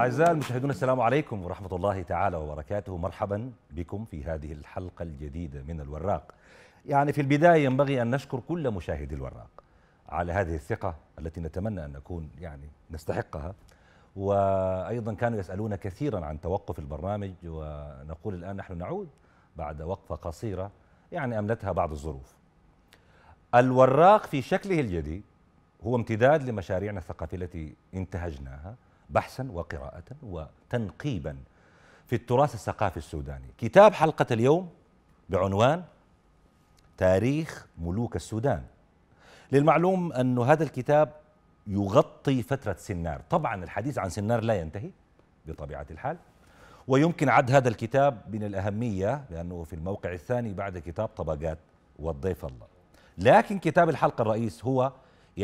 أعزائي المشاهدون السلام عليكم ورحمة الله تعالى وبركاته مرحبا بكم في هذه الحلقة الجديدة من الوراق يعني في البداية ينبغي أن نشكر كل مشاهدي الوراق على هذه الثقة التي نتمنى أن نكون يعني نستحقها وأيضا كانوا يسألون كثيرا عن توقف البرنامج ونقول الآن نحن نعود بعد وقفة قصيرة يعني أملتها بعض الظروف الوراق في شكله الجديد هو امتداد لمشاريعنا الثقافية التي انتهجناها بحثا وقراءة وتنقيبا في التراث الثقافي السوداني كتاب حلقة اليوم بعنوان تاريخ ملوك السودان للمعلوم أن هذا الكتاب يغطي فترة سنار طبعا الحديث عن سنار لا ينتهي بطبيعة الحال ويمكن عد هذا الكتاب من الأهمية لأنه في الموقع الثاني بعد كتاب طبقات والضيف الله لكن كتاب الحلقة الرئيس هو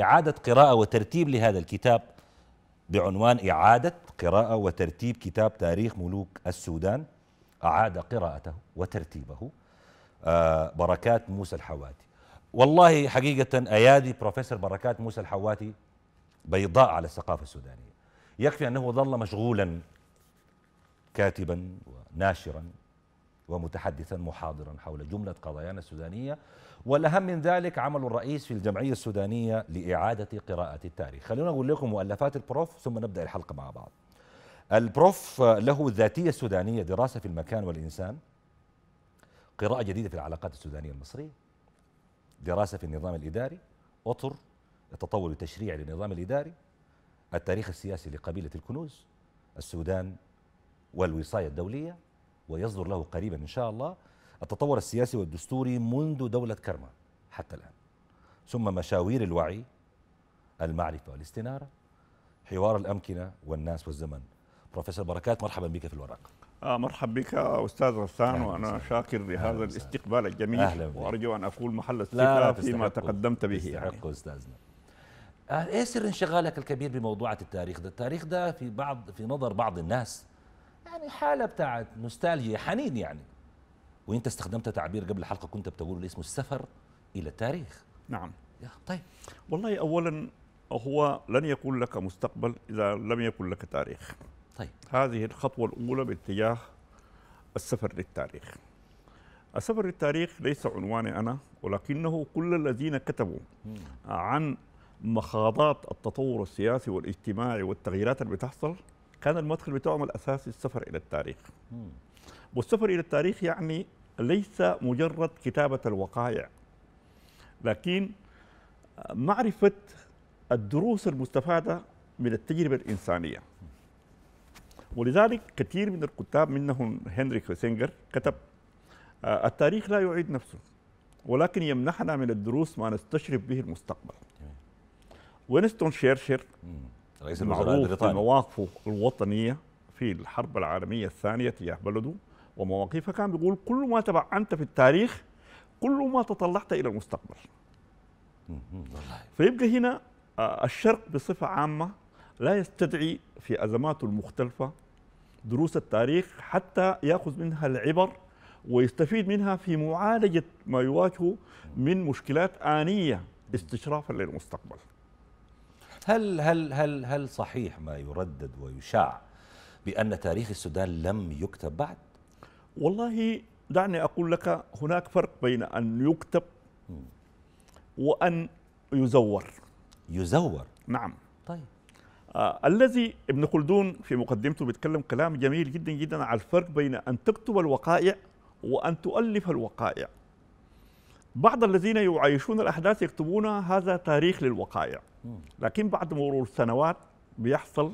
إعادة قراءة وترتيب لهذا الكتاب بعنوان إعادة قراءة وترتيب كتاب تاريخ ملوك السودان أعاد قراءته وترتيبه آه، بركات موسى الحواتي والله حقيقة أيادي بروفيسور بركات موسى الحواتي بيضاء على الثقافة السودانية يكفي أنه ظل مشغولا كاتبا وناشرا ومتحدثا محاضرا حول جملة قضايانا السودانية والأهم من ذلك عمل الرئيس في الجمعية السودانية لإعادة قراءة التاريخ خلونا أقول لكم مؤلفات البروف ثم نبدأ الحلقة مع بعض البروف آه، له الذاتية السودانية دراسة في المكان والإنسان قراءة جديدة في العلاقات السودانية المصرية دراسة في النظام الإداري أطر التطور التشريعي للنظام الإداري التاريخ السياسي لقبيلة الكنوز السودان والوصاية الدولية ويصدر له قريبا إن شاء الله التطور السياسي والدستوري منذ دولة كرما حتى الآن ثم مشاوير الوعي المعرفة والاستنارة حوار الأمكنة والناس والزمن بروفيسور بركات مرحبا بك في الورق آه مرحبا بك استاذ غسان وانا شاكر لهذا الاستقبال الجميل أهلا وارجو ان اقول محل الثقه فيما تقدمت به يعني. استاذنا آه، ايه سر انشغالك الكبير بموضوعات التاريخ ده؟ التاريخ ده في بعض في نظر بعض الناس يعني حاله بتاعت نوستالجيا حنين يعني وانت استخدمت تعبير قبل الحلقه كنت بتقول لي اسمه السفر الى التاريخ نعم يا طيب والله اولا هو لن يكون لك مستقبل اذا لم يكن لك تاريخ طيب هذه الخطوه الاولى باتجاه السفر للتاريخ السفر للتاريخ ليس عنواني انا ولكنه كل الذين كتبوا عن مخاضات التطور السياسي والاجتماعي والتغييرات اللي بتحصل كان المدخل بتاعهم الاساسي السفر الى التاريخ والسفر الى التاريخ يعني ليس مجرد كتابه الوقائع لكن معرفه الدروس المستفاده من التجربه الانسانيه ولذلك كثير من الكتاب منهم هنري كيسنجر كتب آه، التاريخ لا يعيد نفسه ولكن يمنحنا من الدروس ما نستشرف به المستقبل وينستون شيرشر رئيس الوزراء البريطاني مواقفه الوطنيه في الحرب العالميه الثانيه تجاه بلده ومواقفه كان بيقول كل ما تبعنت في التاريخ كل ما تطلعت الى المستقبل فيبقى هنا آه، الشرق بصفه عامه لا يستدعي في ازماته المختلفه دروس التاريخ حتى ياخذ منها العبر ويستفيد منها في معالجه ما يواجهه من مشكلات انيه استشرافا للمستقبل هل هل هل هل صحيح ما يردد ويشاع بأن تاريخ السودان لم يكتب بعد؟ والله دعني أقول لك هناك فرق بين أن يكتب وأن يزور يزور نعم طيب آه الذي ابن خلدون في مقدمته بيتكلم كلام جميل جدا جدا على الفرق بين أن تكتب الوقائع وأن تؤلف الوقائع بعض الذين يعايشون الأحداث يكتبون هذا تاريخ للوقائع لكن بعد مرور سنوات بيحصل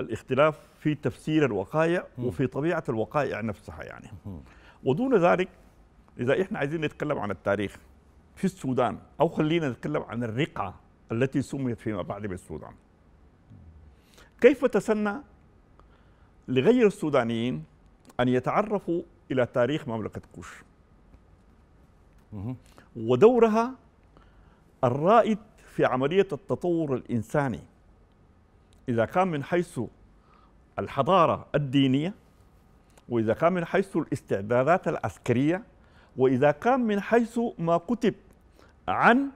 الاختلاف في تفسير الوقائع وفي طبيعة الوقائع نفسها يعني ودون ذلك إذا إحنا عايزين نتكلم عن التاريخ في السودان أو خلينا نتكلم عن الرقعة التي سميت فيما بعد بالسودان كيف تسنى لغير السودانيين أن يتعرفوا إلى تاريخ مملكة كوش ودورها الرائد في عملية التطور الإنساني إذا كان من حيث الحضارة الدينية وإذا كان من حيث الاستعدادات العسكرية وإذا كان من حيث ما كتب عن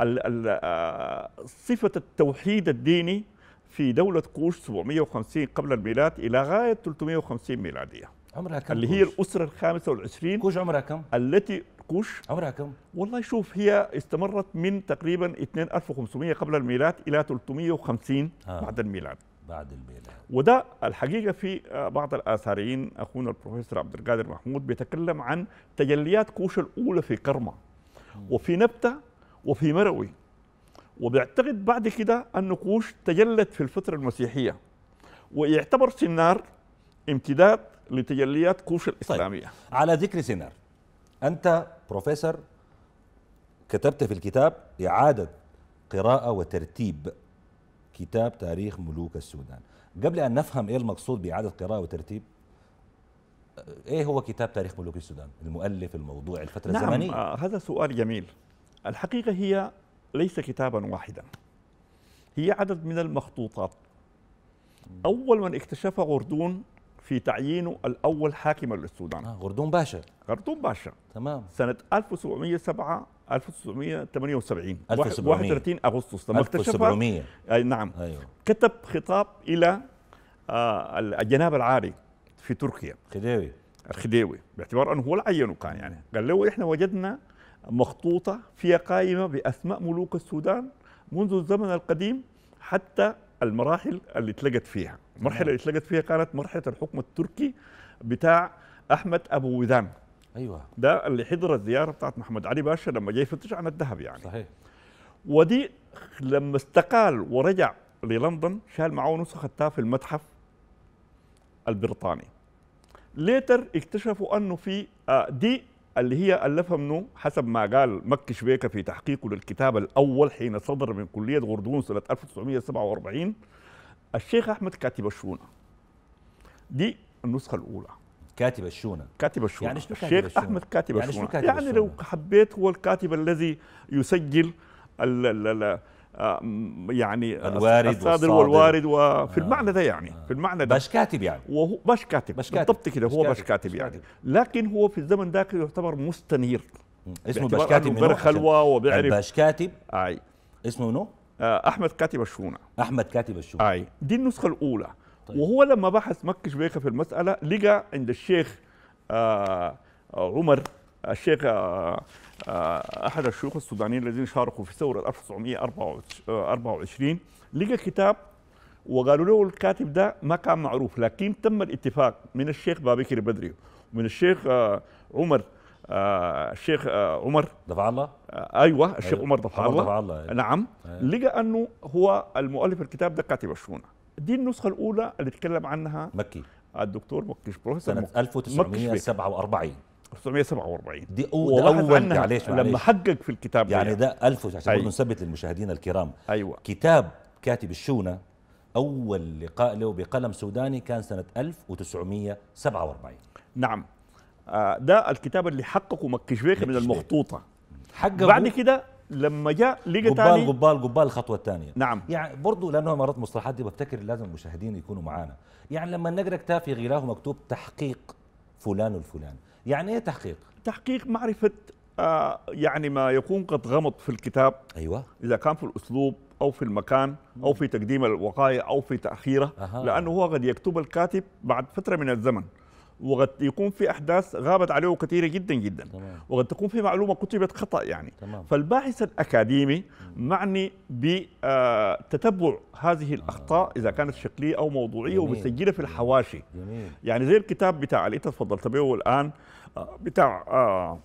آه، صفة التوحيد الديني في دولة قوش 750 قبل الميلاد إلى غاية 350 ميلادية عمرها كم اللي هي الأسرة الخامسة والعشرين كوش عمرها كم؟ التي كوش عمرها كم؟ والله شوف هي استمرت من تقريبا 2500 قبل الميلاد إلى 350 آه. بعد الميلاد بعد الميلاد وده الحقيقة في آه، بعض الآثاريين أخونا البروفيسور عبد القادر محمود بيتكلم عن تجليات كوش الأولى في كرمة وفي نبتة وفي مروي وبيعتقد بعد كده أن كوش تجلت في الفترة المسيحية ويعتبر سنار امتداد لتجليات كوش طيب، الإسلامية طيب. على ذكر سنار أنت بروفيسور كتبت في الكتاب إعادة قراءة وترتيب كتاب تاريخ ملوك السودان قبل أن نفهم إيه المقصود بإعادة قراءة وترتيب إيه هو كتاب تاريخ ملوك السودان المؤلف الموضوع الفترة نعم الزمنية آه هذا سؤال جميل الحقيقة هي ليس كتابا واحدا هي عدد من المخطوطات أول من اكتشف غردون في تعيينه الأول حاكما للسودان آه غردون باشا غردون باشا تمام سنة 1707 1778 1700. 31 أغسطس لما 1700 أي نعم أيوه. كتب خطاب إلى آه، الجناب العاري في تركيا خديوي الخديوي باعتبار أنه هو اللي عينه كان يعني قال له إحنا وجدنا مخطوطة فيها قائمة بأسماء ملوك السودان منذ الزمن القديم حتى المراحل اللي تلقت فيها المرحله نعم. اللي اتلقت فيها كانت مرحله الحكم التركي بتاع احمد ابو وذان ايوه ده اللي حضر الزياره بتاعت محمد علي باشا لما جاي يفتش عن الذهب يعني صحيح ودي لما استقال ورجع للندن شال معاه نسختها في المتحف البريطاني ليتر اكتشفوا انه في آه، دي اللي هي الفها منه حسب ما قال مكي شبيكه في تحقيقه للكتاب الاول حين صدر من كليه غردون سنه 1947 الشيخ احمد كاتب الشونه دي النسخه الاولى كاتب الشونة كاتب الشونة يعني شنو الشيخ الشونة؟ أحمد كاتب يعني الشونة كاتب يعني الشونة؟ لو حبيت هو الكاتب الذي يسجل الـ الـ الـ يعني الوارد الصادر والوارد وفي آه المعنى ده يعني آه في المعنى ده باش كاتب يعني وهو باش كاتب بالضبط كده هو باش كاتب يعني لكن هو في الزمن ده يعتبر مستنير اسمه باش كاتب من خلوه وبيعرف باش كاتب اي اسمه منو آه، احمد كاتب الشونه احمد كاتب الشونه اي دي النسخه الاولى طيب. وهو لما بحث مكي شبيخه في المساله لقى عند الشيخ آه عمر الشيخ آه آه احد الشيوخ السودانيين الذين شاركوا في ثوره 1924 لقى كتاب وقالوا له الكاتب ده ما كان معروف لكن تم الاتفاق من الشيخ بابكر بدري ومن الشيخ آه، عمر آه، الشيخ آه عمر دفع الله آه ايوه الشيخ أيوة. عمر الله, دفع الله. أيوة. نعم أيوة. لقى انه هو المؤلف الكتاب ده كاتب الشونه دي النسخه الاولى اللي اتكلم عنها مكي الدكتور مكي بروفيسور سنه 1947 1947 دي أو اول معلش لما حقق في الكتاب يعني ده 1000 عشان أيوة. نثبت للمشاهدين الكرام ايوه كتاب كاتب الشونه اول لقاء له بقلم سوداني كان سنه 1947 نعم آه، ده الكتاب اللي حققه مكشفيخي من المخطوطه حققه بعد كده لما جاء لقى قبال قبال قبال الخطوه الثانيه نعم يعني برضه لانه مرات مصطلحات دي بفتكر لازم المشاهدين يكونوا معانا يعني لما نقرا كتاب في غلاه مكتوب تحقيق فلان الفلان يعني ايه تحقيق تحقيق معرفه آه يعني ما يكون قد غمض في الكتاب ايوه اذا كان في الاسلوب او في المكان او في تقديم الوقائع او في تاخيره أه. لانه هو قد يكتب الكاتب بعد فتره من الزمن وقد يكون في احداث غابت عليه كثيره جدا جدا تمام. وقد تكون في معلومه كتبت خطا يعني تمام. فالباحث الاكاديمي معني بتتبع هذه الاخطاء آه. اذا كانت شكليه او موضوعيه وبيسجلها في الحواشي جميل. يعني زي الكتاب بتاع اللي تفضلت به الان آه، بتاع آه،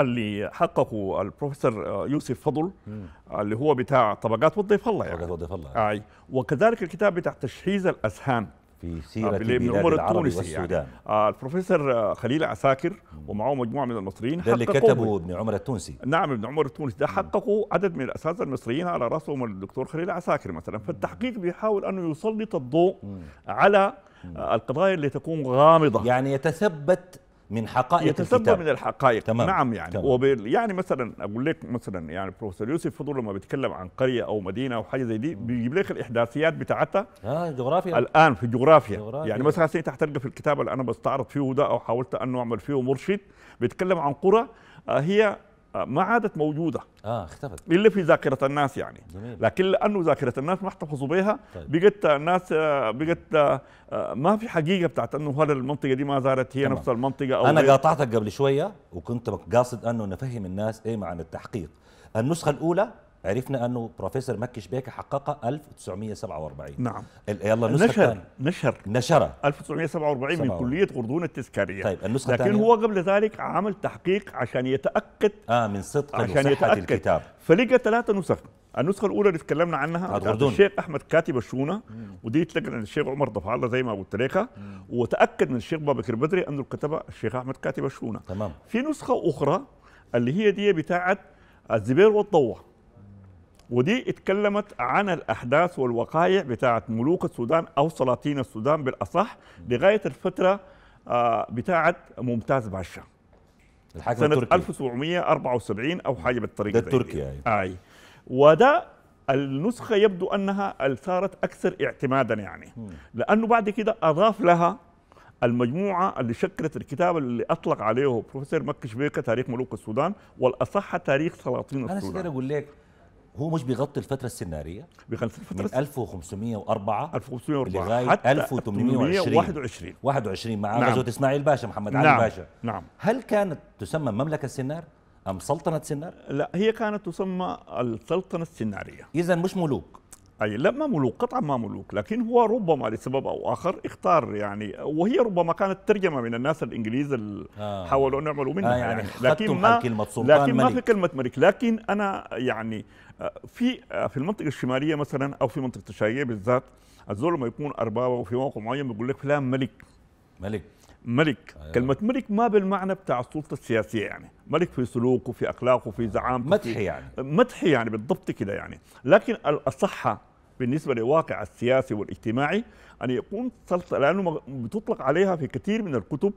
اللي حققه البروفيسور يوسف فضل مم. اللي هو بتاع طبقات وضيف الله يعني طبقات وضيف الله يعني. وكذلك الكتاب بتاع تشحيذ الاذهان في آه، سيرة البلاد العربي يعني. والسودان يعني. آه البروفيسور خليل عساكر ومعه مجموعة من المصريين ده اللي كتبه ابن عمر التونسي نعم ابن عمر التونسي ده حققوا عدد من الأساتذة المصريين على رأسهم الدكتور خليل عساكر مثلا فالتحقيق بيحاول أنه يسلط الضوء على القضايا اللي تكون غامضة يعني يتثبت من حقائق يتسبب الكتاب من الحقائق تمام. نعم يعني تمام. وب... يعني مثلا اقول لك مثلا يعني بروفيسور يوسف فضل لما بيتكلم عن قريه او مدينه او حاجه زي دي بيجيب لك الاحداثيات بتاعتها اه جغرافيا الان في الجغرافيا جغرافيا. يعني مثلا هسه حتلقى في الكتاب اللي انا بستعرض فيه ده او حاولت انه اعمل فيه مرشد بيتكلم عن قرى آه، هي آه، ما عادت موجوده اه اختفت الا في ذاكره الناس يعني جميل. لكن لانه ذاكره الناس ما احتفظوا بها طيب. بقت الناس آه، بقت آه، ما في حقيقه بتاعت انه هل المنطقه دي ما زالت هي طبعا. نفس المنطقه او انا قاطعتك قبل شويه وكنت قاصد انه نفهم الناس ايه معنى التحقيق النسخه الاولى عرفنا انه بروفيسور مكي شباكه حققها 1947 نعم يلا النسخه نشر التانية. نشر نشرها 1947 من كليه غردون التذكاريه طيب النسخه لكن التانية. هو قبل ذلك عمل تحقيق عشان يتاكد اه من صدق وصحه الكتاب فلقى ثلاثه نسخ النسخه الاولى اللي تكلمنا عنها الشيخ احمد كاتب الشونه ودي تلقى عند الشيخ عمر ضفع الله زي ما قلت لك وتاكد من الشيخ بكر بدري انه كتبها الشيخ احمد كاتب الشونه تمام في نسخه اخرى اللي هي دي بتاعت الزبير والضوه ودي اتكلمت عن الاحداث والوقائع بتاعه ملوك السودان او سلاطين السودان بالاصح لغايه الفتره آه، بتاعه ممتاز باشا الحاكم سنة التركي 1774 او حاجه بالطريقه ده تركيا يعني اي وده النسخه يبدو انها صارت اكثر اعتمادا يعني لانه بعد كده اضاف لها المجموعه اللي شكلت الكتاب اللي اطلق عليه بروفيسور مكي شبيكه تاريخ ملوك السودان والاصح تاريخ سلاطين السودان انا اقول لك هو مش بيغطي الفترة السنارية؟ بيغطي الفترة من 1504 1504 لغاية 1821 21 مع غزوة نعم. إسماعيل باشا محمد نعم. علي باشا نعم هل كانت تسمى مملكة سنار؟ أم سلطنة سنار؟ لا هي كانت تسمى السلطنة السنارية إذا مش ملوك أي لما ملوك قطعا ما ملوك لكن هو ربما لسبب أو آخر اختار يعني وهي ربما كانت ترجمة من الناس الإنجليز اللي آه. حاولوا أن يعملوا منها آه يعني, يعني لكن ما كلمة سلطان لكن ملك. ما في كلمة ملك لكن أنا يعني آه، في آه، في المنطقة الشمالية مثلا أو في منطقة الشرقية بالذات الزول لما يكون أربابة وفي موقع معين بيقول لك فلان ملك ملك ملك آه. كلمة ملك ما بالمعنى بتاع السلطة السياسية يعني ملك في سلوكه في اخلاقه في زعامته مدحي يعني مدحي يعني بالضبط كده يعني لكن الاصح بالنسبه للواقع السياسي والاجتماعي ان يكون سلطه لانه بتطلق عليها في كثير من الكتب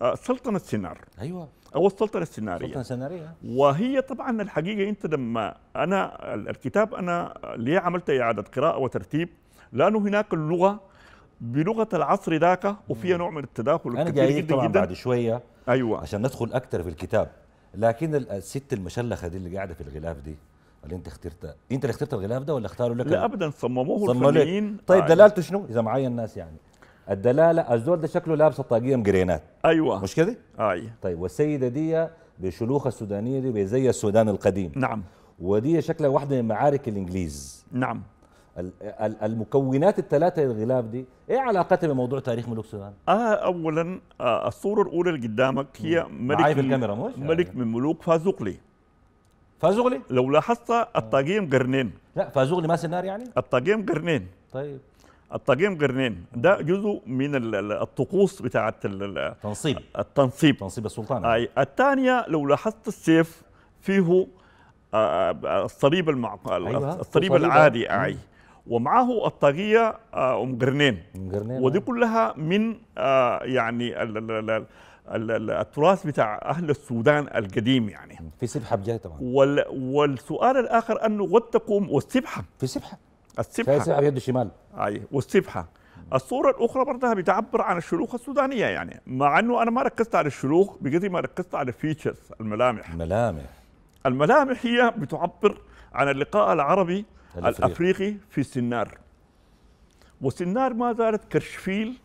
آه، سلطنه السنار ايوه او السلطنه السيناريه السلطنه السيناريه وهي طبعا الحقيقه انت لما انا الكتاب انا ليه عملت اعاده قراءه وترتيب لانه هناك اللغه بلغه العصر ذاك وفيها نوع من التداخل الكبير جدا جدا بعد شويه ايوه عشان ندخل اكثر في الكتاب لكن الست المشلخه دي اللي قاعده في الغلاف دي اللي انت اخترتها انت اللي اخترت الغلاف ده ولا اختاروا لك لا ابدا صمموه الفنيين طيب آه، دلالته شنو اذا معايا الناس يعني الدلاله الزول ده شكله لابسه طاقيه مقرينات ايوه مش كده؟ اي طيب والسيده دي بشلوخه السودانيه دي زي السودان القديم نعم ودي شكلها واحده من معارك الانجليز نعم المكونات الثلاثه للغلاف دي ايه علاقتها بموضوع تاريخ ملوك السودان؟ آه اولا آه الصوره الاولى اللي قدامك هي ملك في الكاميرا مش ملك يعني. من ملوك فازوقلي فازوقلي لو لاحظت الطاقيم قرنين لا فازوقلي ما النار يعني؟ الطاقيم قرنين طيب الطاقيم قرنين ده جزء من الطقوس بتاعت التنصيب التنصيب تنصيب السلطان آه الثانيه لو لاحظت السيف فيه آه، آه، الصليب المعقل أيوة. الصليب العادي اي ومعه الطاغيه آه، ام قرنين ودي آه. كلها من آه، يعني التراث بتاع اهل السودان القديم يعني في سبحة بجاية طبعا وال والسؤال الاخر انه قد تقوم والسبحه في سبحه السبحه في بيد الشمال اي والسبحه الصورة الأخرى برضه بتعبر عن الشلوخ السودانية يعني مع أنه أنا ما ركزت على الشلوخ بقدر ما ركزت على الفيتشرز الملامح الملامح الملامح هي بتعبر عن اللقاء العربي الأفريقي في سنار وسنار ما زالت كرشفيل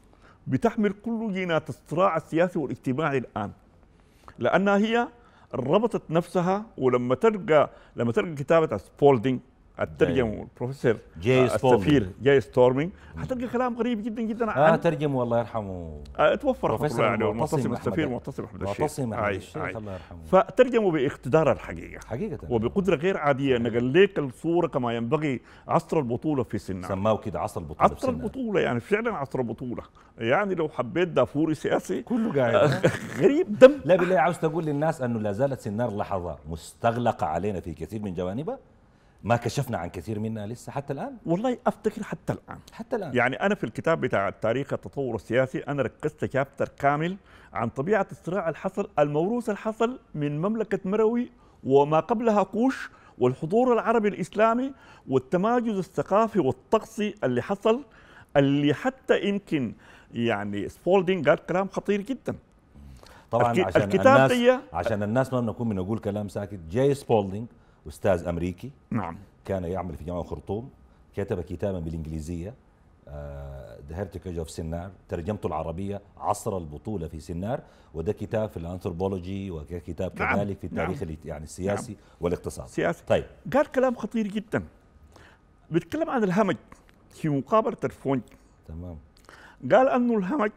بتحمل كل جينات الصراع السياسي والاجتماعي الآن لأنها هي ربطت نفسها ولما تلقى لما تلقى كتابة سبولدينج الترجم طيب. البروفيسور جاي آه، السفير جاي ستورمينج حتلقى كلام غريب جدا جدا آه، عن آه ترجم الله يرحمه آه توفى يعني المعتصم السفير معتصم احمد الشيخ معتصم احمد الشيخ الله يرحمه فترجموا باقتدار الحقيقه حقيقه وبقدره غير عاديه انه قال لك الصوره كما ينبغي عصر البطوله في سنة سماه كده عصر البطوله عصر البطوله يعني فعلا عصر البطوله يعني لو حبيت دافوري سياسي كله قاعد آه، غريب دم لا بالله عاوز تقول للناس انه لا زالت سنار لحظه مستغلقه علينا في كثير من جوانبها ما كشفنا عن كثير منها لسه حتى الان والله افتكر حتى الان حتى الان يعني انا في الكتاب بتاع تاريخ التطور السياسي انا ركزت كابتر كامل عن طبيعه الصراع الحصل الموروث الحصل من مملكه مروي وما قبلها كوش والحضور العربي الاسلامي والتماجز الثقافي والطقسي اللي حصل اللي حتى يمكن يعني سبولدين قال كلام خطير جدا طبعا عشان الكتاب الناس عشان الناس ما بنكون بنقول كلام ساكت جاي سبولدينج أستاذ أمريكي نعم كان يعمل في جامعة الخرطوم كتب كتابا بالإنجليزية ذا هيرتيكج اوف سنار ترجمته العربيه عصر البطوله في سنار وده كتاب في الانثروبولوجي وكتاب نعم، كذلك في التاريخ نعم يعني السياسي نعم والاقتصاد سياسي طيب قال كلام خطير جدا بيتكلم عن الهمج في مقابله الفونج تمام قال انه الهمج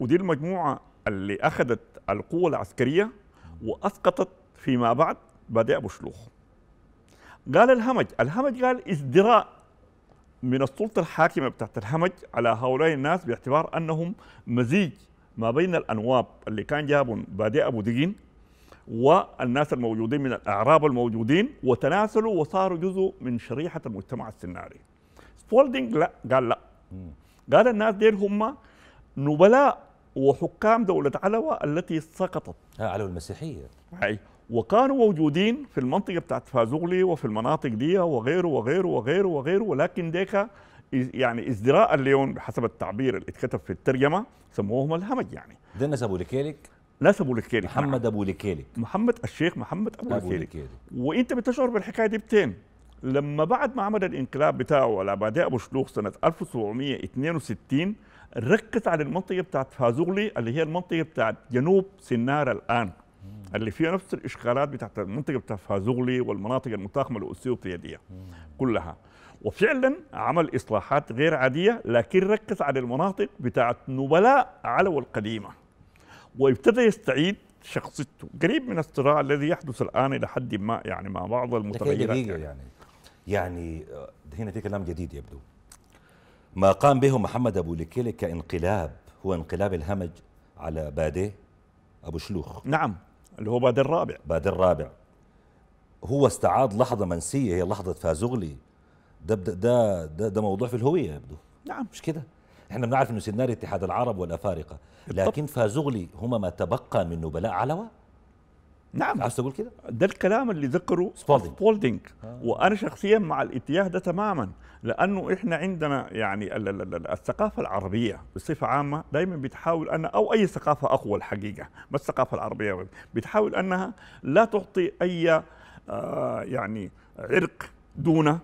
ودي المجموعه اللي اخذت القوه العسكريه واسقطت فيما بعد بدأ بشلوخ قال الهمج الهمج قال ازدراء من السلطة الحاكمة بتاعت الهمج على هؤلاء الناس باعتبار أنهم مزيج ما بين الأنواب اللي كان جابهم بادئ أبو دقين والناس الموجودين من الأعراب الموجودين وتناسلوا وصاروا جزء من شريحة المجتمع السناري سبولدينج لا قال لا قال الناس ديل هم نبلاء وحكام دولة علوى التي سقطت علوى المسيحية أي وكانوا موجودين في المنطقة بتاعت فازوغلي وفي المناطق دي وغيره وغيره وغيره وغيره ولكن ديكا يعني ازدراء الليون بحسب التعبير اللي اتكتب في الترجمة سموهم الهمج يعني ده نسبوا لكيلك نسبوا لكيلك محمد أبو لكيلك محمد الشيخ محمد أبو, أبو لكيلك. وانت بتشعر بالحكاية دي بتين لما بعد ما عمل الانقلاب بتاعه على بعد ابو شلوخ سنه 1762 ركز على المنطقه بتاعت فازوغلي اللي هي المنطقه بتاعت جنوب سنار الان اللي فيها نفس الاشكالات بتاعت المنطقه بتاعت فازوغلي والمناطق المتاخمه الاثيوبيه دي كلها وفعلا عمل اصلاحات غير عاديه لكن ركز على المناطق بتاعت نبلاء علو القديمه وابتدى يستعيد شخصيته قريب من الصراع الذي يحدث الان الى حد ما يعني مع بعض المتغيرات يعني يعني, يعني هنا في كلام جديد يبدو ما قام به محمد ابو لكيلي كانقلاب هو انقلاب الهمج على باديه ابو شلوخ نعم اللي هو بادر الرابع بادر الرابع هو استعاد لحظه منسيه هي لحظه فازغلي ده ده ده ده موضوع في الهويه يبدو نعم مش كده احنا بنعرف انه سيناريو اتحاد العرب والافارقه لكن فازغلي هم ما تبقى من نبلاء علوه نعم عايز تقول كده ده الكلام اللي ذكره سبولدينج, سبولدينج. آه. وانا شخصيا مع الاتجاه ده تماما لانه احنا عندنا يعني الثقافه العربيه بصفه عامه دائما بتحاول ان او اي ثقافه اقوى الحقيقه بس الثقافه العربيه بتحاول انها لا تعطي اي آه يعني عرق دون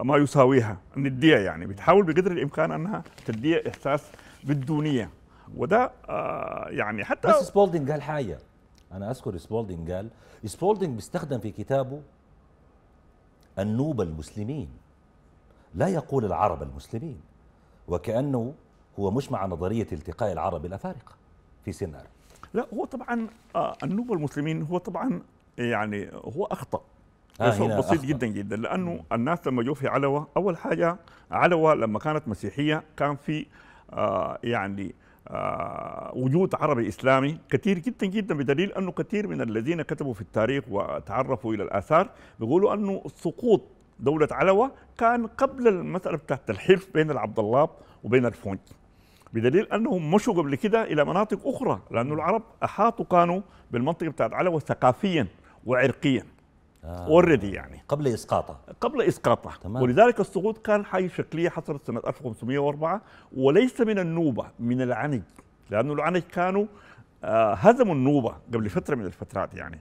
ما يساويها نديها يعني بتحاول بقدر الامكان انها تديها احساس بالدونيه وده آه يعني حتى بس سبولدينج قال حاجه انا اذكر سبولدين قال سبولدين بيستخدم في كتابه النوبة المسلمين لا يقول العرب المسلمين وكأنه هو مش مع نظرية التقاء العرب الأفارقة في سينار لا هو طبعا آه، النوبة المسلمين هو طبعا يعني هو أخطأ آه بسيط أخطأ. جدا جدا لأنه الناس لما جو في علوة أول حاجة علوة لما كانت مسيحية كان في آه، يعني آه، وجود عربي اسلامي كثير جدا جدا بدليل انه كثير من الذين كتبوا في التاريخ وتعرفوا الى الاثار بيقولوا انه سقوط دوله علوه كان قبل المساله بتاعت الحلف بين العبد الله وبين الفونج بدليل انهم مشوا قبل كده الى مناطق اخرى لانه العرب احاطوا كانوا بالمنطقه بتاعت علوه ثقافيا وعرقيا اوريدي آه. يعني قبل اسقاطه قبل اسقاطه تمام. ولذلك السقوط كان حي شكليه حصلت سنه 1504 وليس من النوبه من العنج لانه العنج كانوا آه هزموا النوبه قبل فتره من الفترات يعني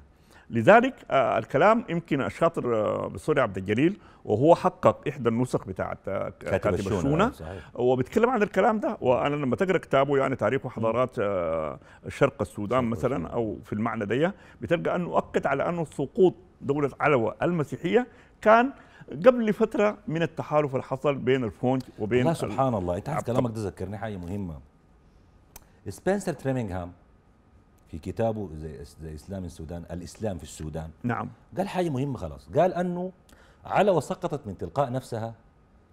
لذلك آه الكلام يمكن الشاطر آه بسوري عبد الجليل وهو حقق احدى النسخ بتاعت آه كاتب, كاتب الشونه آه، وبيتكلم عن الكلام ده وانا لما تقرا كتابه يعني تاريخ وحضارات آه، شرق السودان مثلا او في المعنى ده بتلقى انه اكد على انه السقوط دولة علوة المسيحية كان قبل فترة من التحالف اللي حصل بين الفونج وبين الله سبحان الله انت عارف كلامك ده ذكرني حاجة مهمة سبنسر تريمنجهام في كتابه زي زي اسلام السودان الاسلام في السودان نعم قال حاجه مهمه خلاص قال انه علوة سقطت من تلقاء نفسها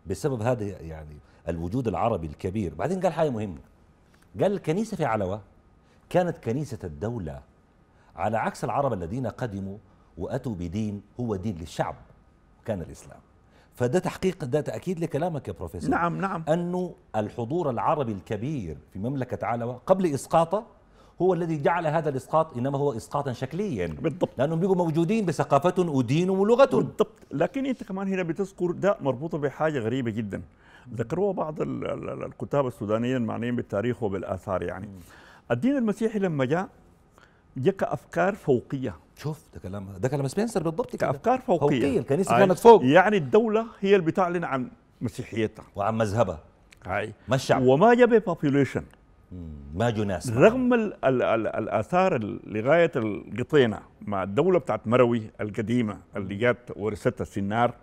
بسبب هذا يعني الوجود العربي الكبير بعدين قال حاجه مهمه قال الكنيسه في علوة كانت كنيسه الدوله على عكس العرب الذين قدموا وأتوا بدين هو دين للشعب وكان الإسلام فده تحقيق ده تأكيد لكلامك يا بروفيسور نعم نعم أنه الحضور العربي الكبير في مملكة علوه قبل إسقاطه هو الذي جعل هذا الاسقاط انما هو اسقاطا شكليا بالضبط لانهم بيبقوا موجودين بثقافتهم ودينهم ولغتهم بالضبط لكن انت كمان هنا بتذكر ده مربوطه بحاجه غريبه جدا ذكروها بعض الكتاب السودانيين المعنيين بالتاريخ وبالاثار يعني الدين المسيحي لما جاء دي كافكار فوقيه شوف ده كلام ده كلام سبنسر بالضبط كافكار فوقيه فوقيه الكنيسه كانت فوق يعني الدوله هي اللي بتعلن عن مسيحيتها وعن مذهبها هاي ما الشعب وما جاب بوبيوليشن ما جو ناس رغم الـ الـ الـ الاثار لغايه القطينه مع الدوله بتاعت مروي القديمه اللي جات ورثتها السنار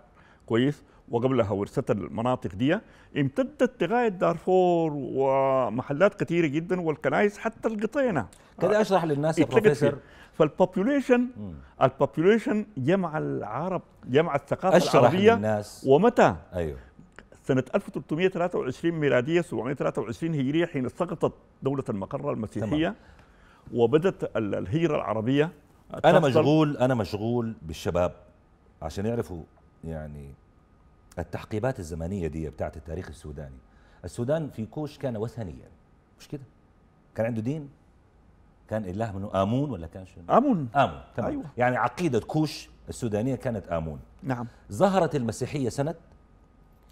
كويس وقبلها ورثت المناطق دي امتدت لغاية دارفور ومحلات كثيرة جدا والكنائس حتى القطينة كده آه، اشرح للناس يا فالبوبوليشن فالبوبيوليشن البوبيوليشن جمع العرب جمع الثقافة أشرح العربية للناس. ومتى؟ أيوه سنة 1323 ميلادية 723 هجرية حين سقطت دولة المقرة المسيحية تمام. وبدت الهجرة العربية أنا مشغول أنا مشغول بالشباب عشان يعرفوا يعني التحقيبات الزمنيه دي بتاعت التاريخ السوداني السودان في كوش كان وثنيا مش كده كان عنده دين كان اله منه امون ولا كان شنو امون امون تمام أيوة. يعني عقيده كوش السودانيه كانت امون نعم ظهرت المسيحيه سنه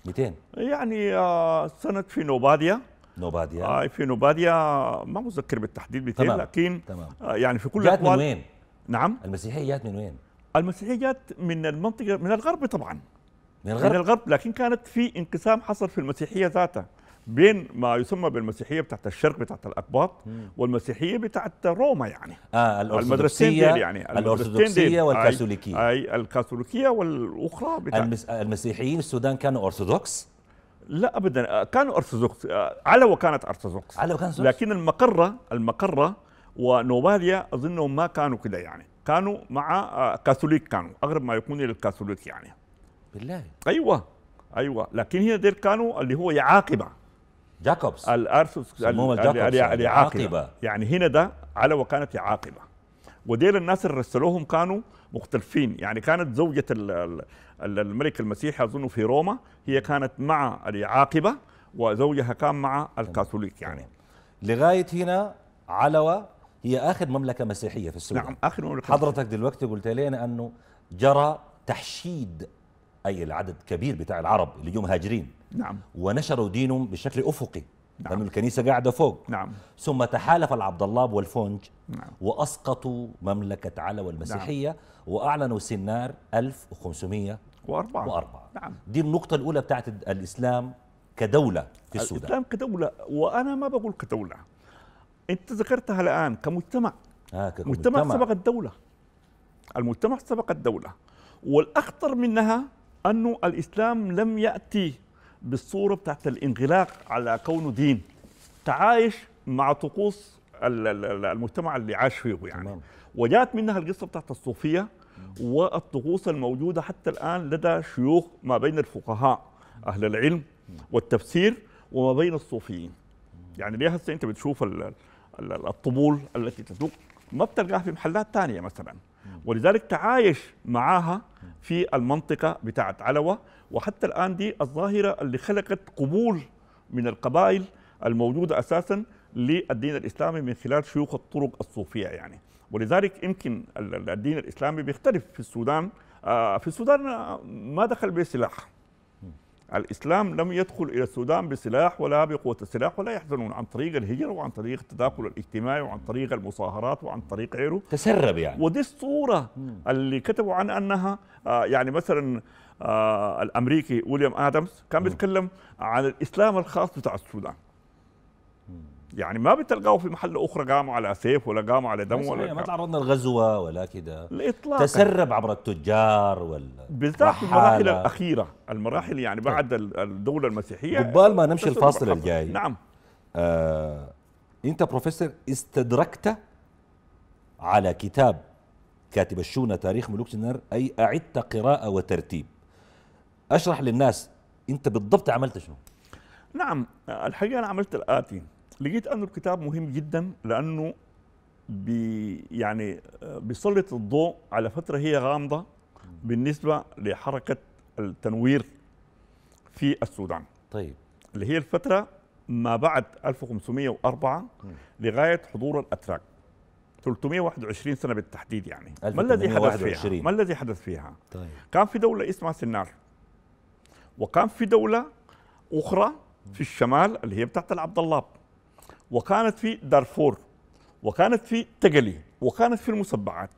200 يعني آه سنه في نوباديا نوباديا آه في نوباديا ما مذكر بالتحديد 200 تمام. لكن تمام. آه يعني في كل جات من وين نعم المسيحيه جات من وين المسيحيه جات من المنطقه من الغرب طبعا من الغرب, من الغرب لكن كانت في انقسام حصل في المسيحيه ذاتها بين ما يسمى بالمسيحيه بتاعت الشرق بتاعت الاقباط والمسيحيه بتاعت روما يعني اه الارثوذكسيه يعني الارثوذكسيه والكاثوليكيه اي الكاثوليكيه والاخرى بتاعت المس... المسيحيين السودان كانوا ارثوذكس لا ابدا آه، كانوا ارثوذكس آه، علوه كانت ارثوذكس علوه كانت لكن المقره المقره ونوباليا اظنهم ما كانوا كده يعني كانوا مع آه، كاثوليك كانوا اغرب ما يكون الكاثوليك يعني بالله ايوه ايوه لكن هنا دير كانوا اللي هو يعاقبه جاكوبس الارثوس اليعاقبه يعني, يعني هنا ده على وكانت يعاقبه وديل الناس اللي رسلوهم كانوا مختلفين يعني كانت زوجة الملك المسيح أظن في روما هي كانت مع اليعاقبة وزوجها كان مع الكاثوليك يعني لغاية هنا علوة هي آخر مملكة مسيحية في السودان نعم آخر مملكة حضرتك دلوقتي قلت لنا أنه جرى تحشيد أي العدد كبير بتاع العرب اللي جم هاجرين نعم ونشروا دينهم بشكل أفقي نعم لأن الكنيسة قاعدة فوق نعم ثم تحالف العبد الله والفونج نعم وأسقطوا مملكة علو المسيحية نعم وأعلنوا سنار 1504 وأربعة. نعم دي النقطة الأولى بتاعت الإسلام كدولة في السودان الإسلام كدولة وأنا ما بقول كدولة أنت ذكرتها الآن كمجتمع آه كمجتمع سبق الدولة المجتمع سبق الدولة والأخطر منها أنه الإسلام لم يأتي بالصورة بتاعت الانغلاق على كونه دين تعايش مع طقوس المجتمع اللي عاش فيه يعني تمام. وجاءت منها القصة بتاعت الصوفية والطقوس الموجودة حتى الآن لدى شيوخ ما بين الفقهاء أهل العلم والتفسير وما بين الصوفيين يعني ليه هسه أنت بتشوف الطبول التي تدق ما بتلقاها في محلات ثانية مثلا ولذلك تعايش معاها في المنطقه بتاعت علوه وحتى الان دي الظاهره اللي خلقت قبول من القبائل الموجوده اساسا للدين الاسلامي من خلال شيوخ الطرق الصوفيه يعني ولذلك يمكن الدين الاسلامي بيختلف في السودان آه، في السودان ما دخل بسلاح الإسلام لم يدخل إلى السودان بسلاح ولا بقوة السلاح ولا يحزنون عن طريق الهجرة وعن طريق التداخل الاجتماعي وعن طريق المصاهرات وعن طريق غيره تسرب يعني ودي الصورة اللي كتبوا عن أنها آه يعني مثلا آه الأمريكي ويليام آدمز كان بيتكلم عن الإسلام الخاص بتاع السودان يعني ما بتلقاه في محل اخرى قاموا على سيف ولا قاموا على دم ولا إيه، ما تعرضنا للغزوه ولا كده الاطلاق تسرب عبر التجار ولا بالذات المراحل الاخيره المراحل يعني طيب. بعد الدوله المسيحيه قبال ما نمشي الفاصل الجاي نعم آه انت بروفيسور استدركت على كتاب كاتب الشونة تاريخ ملوك سنار أي أعدت قراءة وترتيب أشرح للناس أنت بالضبط عملت شنو؟ نعم الحقيقة أنا عملت الآتي لقيت انه الكتاب مهم جدا لانه بي يعني آه، بيسلط الضوء على فتره هي غامضه بالنسبه لحركه التنوير في السودان طيب اللي هي الفتره ما بعد 1504 لغايه حضور الاتراك 321 سنه بالتحديد يعني ما الذي حدث فيها ما الذي حدث فيها طيب. كان في دوله اسمها سنار وكان في دوله اخرى في الشمال اللي هي بتاعت العبد الله وكانت في دارفور وكانت في تقلي وكانت في المسبعات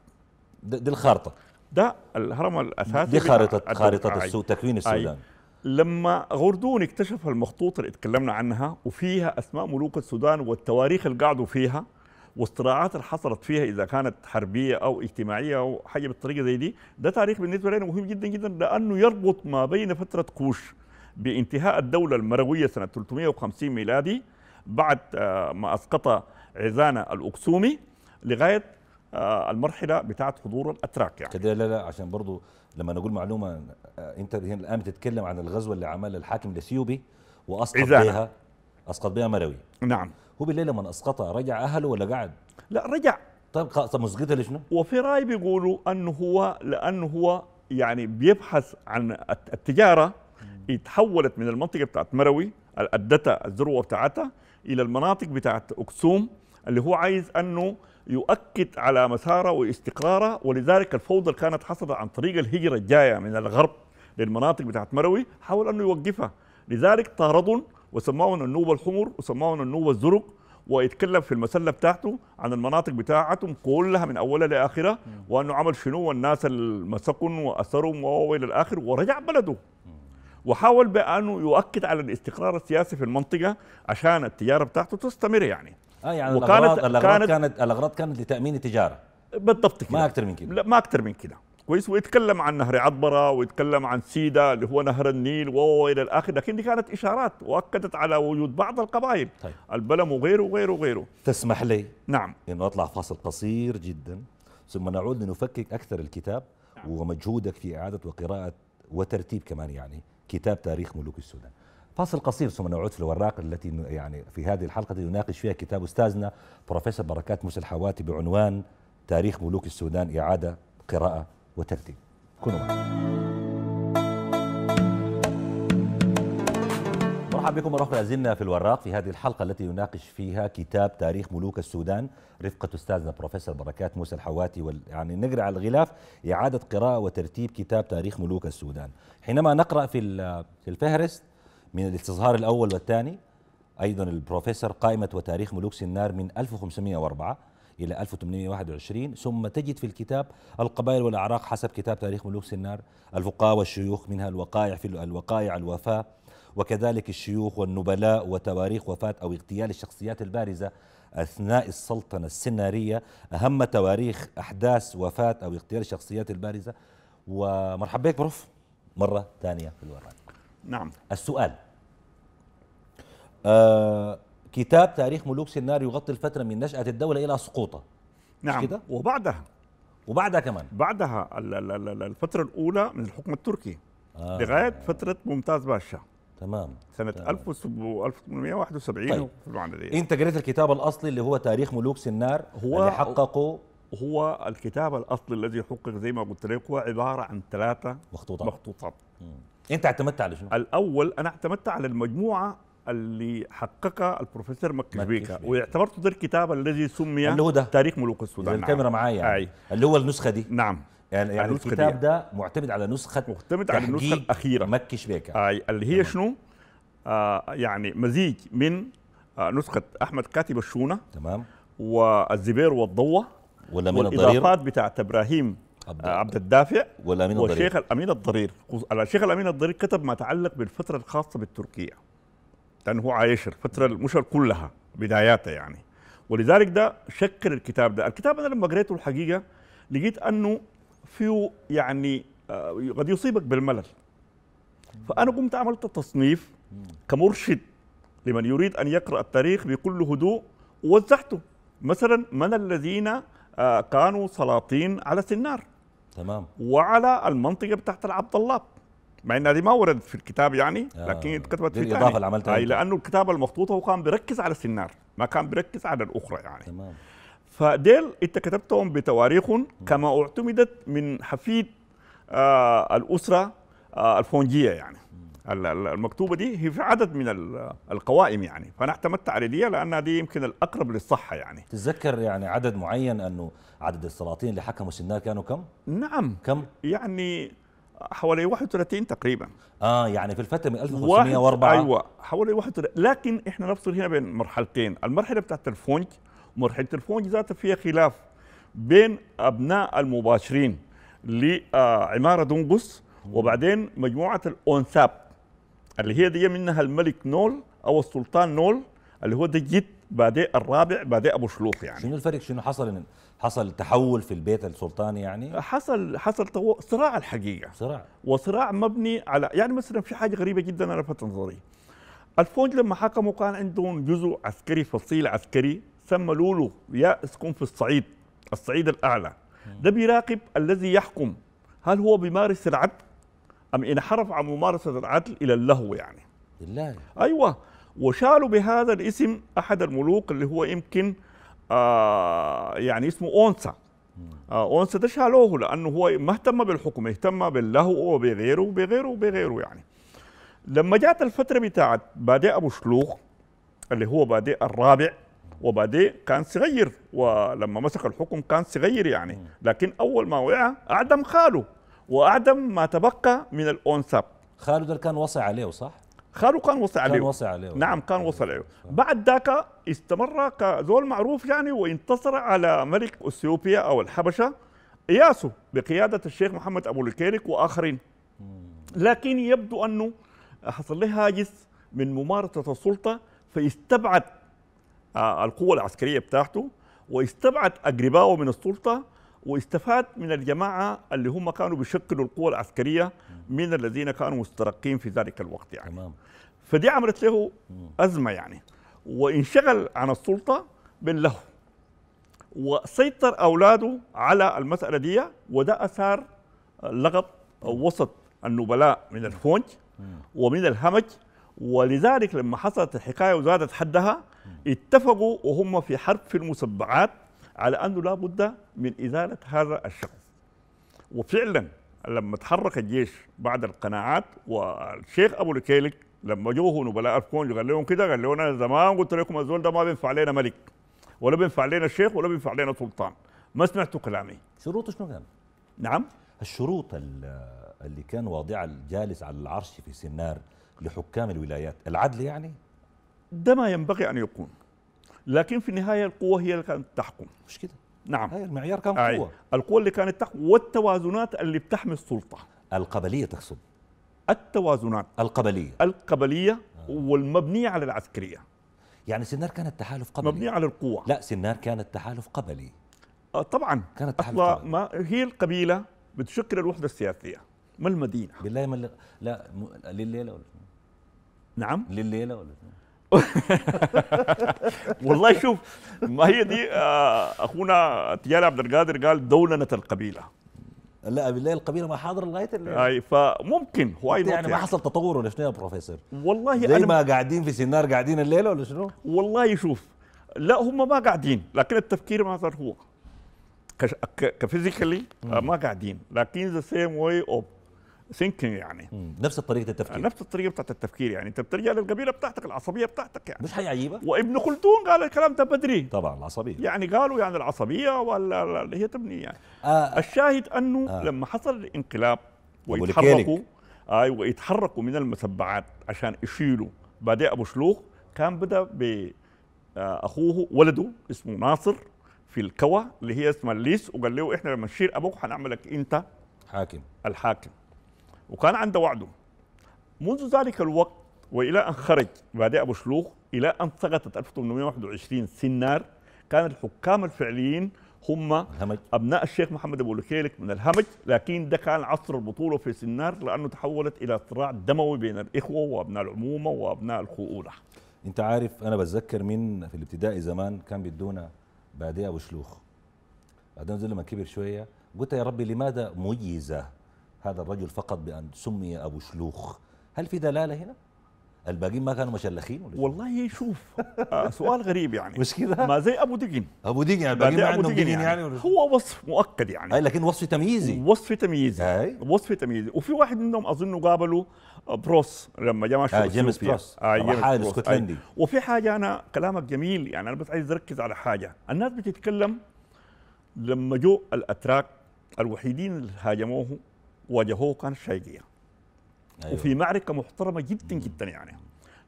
دي الخارطه ده الهرم الاساسي دي خارطه خارطه السو... تكوين السودان أي. لما غردون اكتشف المخطوط اللي اتكلمنا عنها وفيها اسماء ملوك السودان والتواريخ اللي قعدوا فيها والصراعات اللي حصلت فيها اذا كانت حربيه او اجتماعيه او حاجه بالطريقه زي دي ده تاريخ بالنسبه لنا مهم جدا جدا لانه يربط ما بين فتره كوش بانتهاء الدوله المرويه سنه 350 ميلادي بعد آه، ما اسقط عزانا الاقسومي لغايه آه، المرحله بتاعت حضور الاتراك يعني كده لا لا عشان برضو لما نقول معلومه آه، انت هنا الان بتتكلم عن الغزوه اللي عملها الحاكم الاثيوبي واسقط إزانة. بيها اسقط بها مروي نعم هو بالليل لما اسقطها رجع اهله ولا قعد؟ لا رجع طيب طب مسقطها لشنو؟ وفي راي بيقولوا انه هو لانه هو يعني بيبحث عن التجاره تحولت من المنطقه بتاعت مروي ادتها الذروه بتاعتها الى المناطق بتاعت اكسوم اللي هو عايز انه يؤكد على مساره واستقراره ولذلك الفوضى اللي كانت حصلت عن طريق الهجره الجايه من الغرب للمناطق بتاعت مروي حاول انه يوقفها لذلك طاردهم وسموهم النوبه الحمر وسموهم النوبه الزرق ويتكلم في المسله بتاعته عن المناطق بتاعتهم كلها من اولها لاخرها وانه عمل شنو والناس المسكن واثرهم والى الاخر ورجع بلده وحاول بانه يؤكد على الاستقرار السياسي في المنطقه عشان التجاره بتاعته تستمر يعني اه يعني وكانت الاغراض الاغراض كانت, كانت الاغراض كانت لتامين التجاره بالضبط كده ما اكثر من كده لا ما اكثر من كده كويس ويتكلم عن نهر عطبره ويتكلم عن سيدا اللي هو نهر النيل والى الاخر لكن دي كانت اشارات واكدت على وجود بعض القبائل طيب. البلم وغيره وغيره وغيره تسمح لي نعم انه اطلع فاصل قصير جدا ثم نعود لنفكك اكثر الكتاب نعم. ومجهودك في اعاده وقراءه وترتيب كمان يعني كتاب تاريخ ملوك السودان فاصل قصير ثم نعود في الوراق التي يعني في هذه الحلقة يناقش فيها كتاب أستاذنا بروفيسور بركات موسى الحواتي بعنوان تاريخ ملوك السودان إعادة قراءة وترتيب كونوا معنا مرحبا بكم مرة أخرى زلنا في الوراق في هذه الحلقة التي يناقش فيها كتاب تاريخ ملوك السودان رفقة أستاذنا بروفيسور بركات موسى الحواتي وال... يعني نقرأ على الغلاف إعادة قراءة وترتيب كتاب تاريخ ملوك السودان حينما نقرأ في في الفهرست من الاستظهار الأول والثاني أيضا البروفيسور قائمة وتاريخ ملوك سنار من 1504 إلى 1821 ثم تجد في الكتاب القبائل والأعراق حسب كتاب تاريخ ملوك سنار الفقهاء والشيوخ منها الوقائع في الوقائع الوفاة وكذلك الشيوخ والنبلاء وتواريخ وفاة أو اغتيال الشخصيات البارزة أثناء السلطنة السنارية أهم تواريخ أحداث وفاة أو اغتيال الشخصيات البارزة ومرحبا بك بروف مرة ثانية في الوراد نعم السؤال آه كتاب تاريخ ملوك سنار يغطي الفترة من نشأة الدولة إلى سقوطها نعم كده؟ وبعدها وبعدها كمان بعدها الفترة الأولى من الحكم التركي آه لغايه آه فتره ممتاز باشا تمام سنة تمام. 1871 طيب. في دي انت قريت الكتاب الاصلي اللي هو تاريخ ملوك سنار هو اللي حققه هو الكتاب الاصلي الذي حقق زي ما قلت لك هو عبارة عن ثلاثة مخطوطات مخطوطات انت اعتمدت على شنو؟ الاول انا اعتمدت على المجموعة اللي حققها البروفيسور مكشبيكا واعتبرته ده الكتاب الذي سمي اللي هو ده تاريخ ملوك السودان الكاميرا نعم. معايا يعني. اللي هو النسخة دي نعم يعني, يعني الكتاب ده معتمد على نسخه معتمد على النسخه الاخيره مكي شبيكه آه اللي هي تمام. شنو آه يعني مزيج من آه نسخه احمد كاتب الشونه تمام والزبير الضرير والاضافات بتاعت ابراهيم عبد, آه، عبد الدافع والامين الضرير والشيخ الامين الضرير الشيخ الامين الضرير كتب ما تعلق بالفتره الخاصه بالتركيه لانه هو عايش الفتره مش كلها بداياتها يعني ولذلك ده شكل الكتاب ده الكتاب انا لما قريته الحقيقه لقيت انه فيه يعني آه، قد يصيبك بالملل فأنا قمت عملت تصنيف كمرشد لمن يريد أن يقرأ التاريخ بكل هدوء ووزعته مثلا من الذين آه، كانوا سلاطين على سنار تمام وعلى المنطقة بتاعت العبد الله مع ان هذه ما وردت في الكتاب يعني آه، لكن اتكتبت في الاضافه اللي عملتها لانه الكتاب المخطوطه كان بيركز على السنار ما كان بيركز على الاخرى يعني تمام فديل انت كتبتهم بتواريخهم كما اعتمدت من حفيد آه الاسره آه الفونجيه يعني المكتوبه دي هي في عدد من القوائم يعني فانا اعتمدت على دي لان دي يمكن الاقرب للصحه يعني تتذكر يعني عدد معين انه عدد السلاطين اللي حكموا سنار كانوا كم؟ نعم كم؟ يعني حوالي 31 تقريبا اه يعني في الفتره من 1504 ايوه حوالي 31 لكن احنا نفصل هنا بين مرحلتين المرحله بتاعت الفونج مرحله الفوج ذاته فيها خلاف بين ابناء المباشرين لعماره دنقص وبعدين مجموعه الاونساب اللي هي دي منها الملك نول او السلطان نول اللي هو ده جد بعدين الرابع بعدين ابو شلوخ يعني شنو الفرق شنو حصل حصل تحول في البيت السلطاني يعني حصل حصل صراع الحقيقه صراع وصراع مبني على يعني مثلا في حاجه غريبه جدا انا لفت نظري الفونج لما حكموا كان عندهم جزء عسكري فصيل عسكري سمى لولو يا يأسكم في الصعيد الصعيد الأعلى ده بيراقب الذي يحكم هل هو بيمارس العدل أم انحرف عن ممارسة العدل إلى اللهو يعني بالله أيوة وشالوا بهذا الاسم أحد الملوك اللي هو يمكن آه يعني اسمه أونسا آه أونسا ده شالوه لأنه هو ما اهتم بالحكم اهتم باللهو وبغيره وبغيره وبغيره يعني لما جاءت الفترة بتاعت بادئ أبو شلوخ اللي هو بادئ الرابع وبعدين كان صغير ولما مسك الحكم كان صغير يعني لكن اول ما وقع اعدم خاله واعدم ما تبقى من الاونساب خاله ده كان وصي عليه صح؟ خاله كان وصي عليه كان وصي عليه نعم كان وصي عليه بعد ذاك استمر كزول معروف يعني وانتصر على ملك اثيوبيا او الحبشه اياسو بقياده الشيخ محمد ابو الكيرك واخرين لكن يبدو انه حصل له هاجس من ممارسه السلطه فاستبعد القوة العسكرية بتاعته واستبعد أقربائه من السلطة واستفاد من الجماعة اللي هم كانوا بيشكلوا القوة العسكرية من الذين كانوا مسترقين في ذلك الوقت يعني تمام. فدي عملت له أزمة يعني وانشغل عن السلطة باللهو وسيطر أولاده على المسألة دي وده أثار لغط وسط النبلاء من الهونج ومن الهمج ولذلك لما حصلت الحكاية وزادت حدها اتفقوا وهم في حرب في المسبعات على أنه لا بد من إزالة هذا الشخص وفعلا لما تحرك الجيش بعد القناعات والشيخ أبو الكيلك لما جوه نبلاء الكون قال لهم كده قال لهم أنا زمان قلت لكم الزول ده ما بينفع علينا ملك ولا بينفع علينا شيخ ولا بينفع علينا سلطان ما سمعتوا كلامي شروطه شنو كان؟ نعم الشروط اللي كان واضعها الجالس على العرش في سنار لحكام الولايات العدل يعني ده ما ينبغي أن يكون لكن في النهاية القوة هي اللي كانت تحكم مش كده نعم هي المعيار كان قوة أي. القوة اللي كانت تحكم والتوازنات اللي بتحمي السلطة القبلية تقصد التوازنات القبلية القبلية آه. والمبنية على العسكرية يعني سنار كانت تحالف قبلي مبنية على القوة لا سنار كانت تحالف قبلي آه طبعا كانت تحالف قبلي ما هي القبيلة بتشكل الوحدة السياسية ما المدينة بالله ما لا لليلة ولا نعم لليلة ولا والله شوف ما هي دي آه، اخونا تيالي عبد القادر قال دولنه القبيله لا بالله القبيله ما حاضره لغايه الليل اي فممكن هو يعني, ما يعني؟ حصل تطور ولا شنو يا بروفيسور؟ والله زي ما قاعدين في سنار قاعدين الليله ولا شنو؟ والله شوف لا هم ما قاعدين لكن التفكير ما صار هو كفيزيكالي ما قاعدين لكن ذا سيم واي اوف ثينكينج يعني نفس طريقه التفكير نفس الطريقه بتاعت التفكير يعني انت بترجع للقبيله بتاعتك العصبيه بتاعتك يعني مش حاجه عجيبه وابن خلدون قال الكلام ده بدري طبعا العصبيه يعني قالوا يعني العصبيه ولا اللي هي تبني يعني آه،, آه الشاهد انه آه لما حصل الانقلاب ويتحركوا اي آه، ويتحركوا من المسبعات عشان يشيلوا بعدين ابو شلوخ كان بدا ب آه، اخوه ولده اسمه ناصر في الكوى اللي هي اسمها الليس وقال له احنا لما نشيل ابوك حنعملك انت حاكم الحاكم وكان عنده وعده منذ ذلك الوقت والى ان خرج بعد ابو شلوخ الى ان سقطت 1821 سنار كان الحكام الفعليين هم الهمج. ابناء الشيخ محمد ابو لكيلك من الهمج لكن ده كان عصر البطوله في سنار لانه تحولت الى صراع دموي بين الاخوه وابناء العمومه وابناء الخؤوله انت عارف انا بتذكر من في الابتدائي زمان كان بيدونا بعدي ابو شلوخ بعدين لما كبر شويه قلت يا ربي لماذا ميزه هذا الرجل فقط بأن سمي أبو شلوخ هل في دلالة هنا؟ الباقيين ما كانوا مشلخين ولا والله شوف آه، سؤال غريب يعني مش كده ما زي ابو دقن ابو دقن يعني الباقيين ما عندهم دقن يعني, يعني هو وصف مؤكد يعني اي لكن وصف تمييزي وصف تمييزي اي وصف تمييزي وفي واحد منهم اظنه قابله آه، بروس لما جمع آه جيمس بروس آه جيمس اسكتلندي وفي حاجه انا كلامك جميل يعني انا بس عايز اركز على حاجه الناس بتتكلم لما جو الاتراك الوحيدين اللي هاجموه واجهوه كان الشايقيه أيوة. وفي معركه محترمه جدا جدا يعني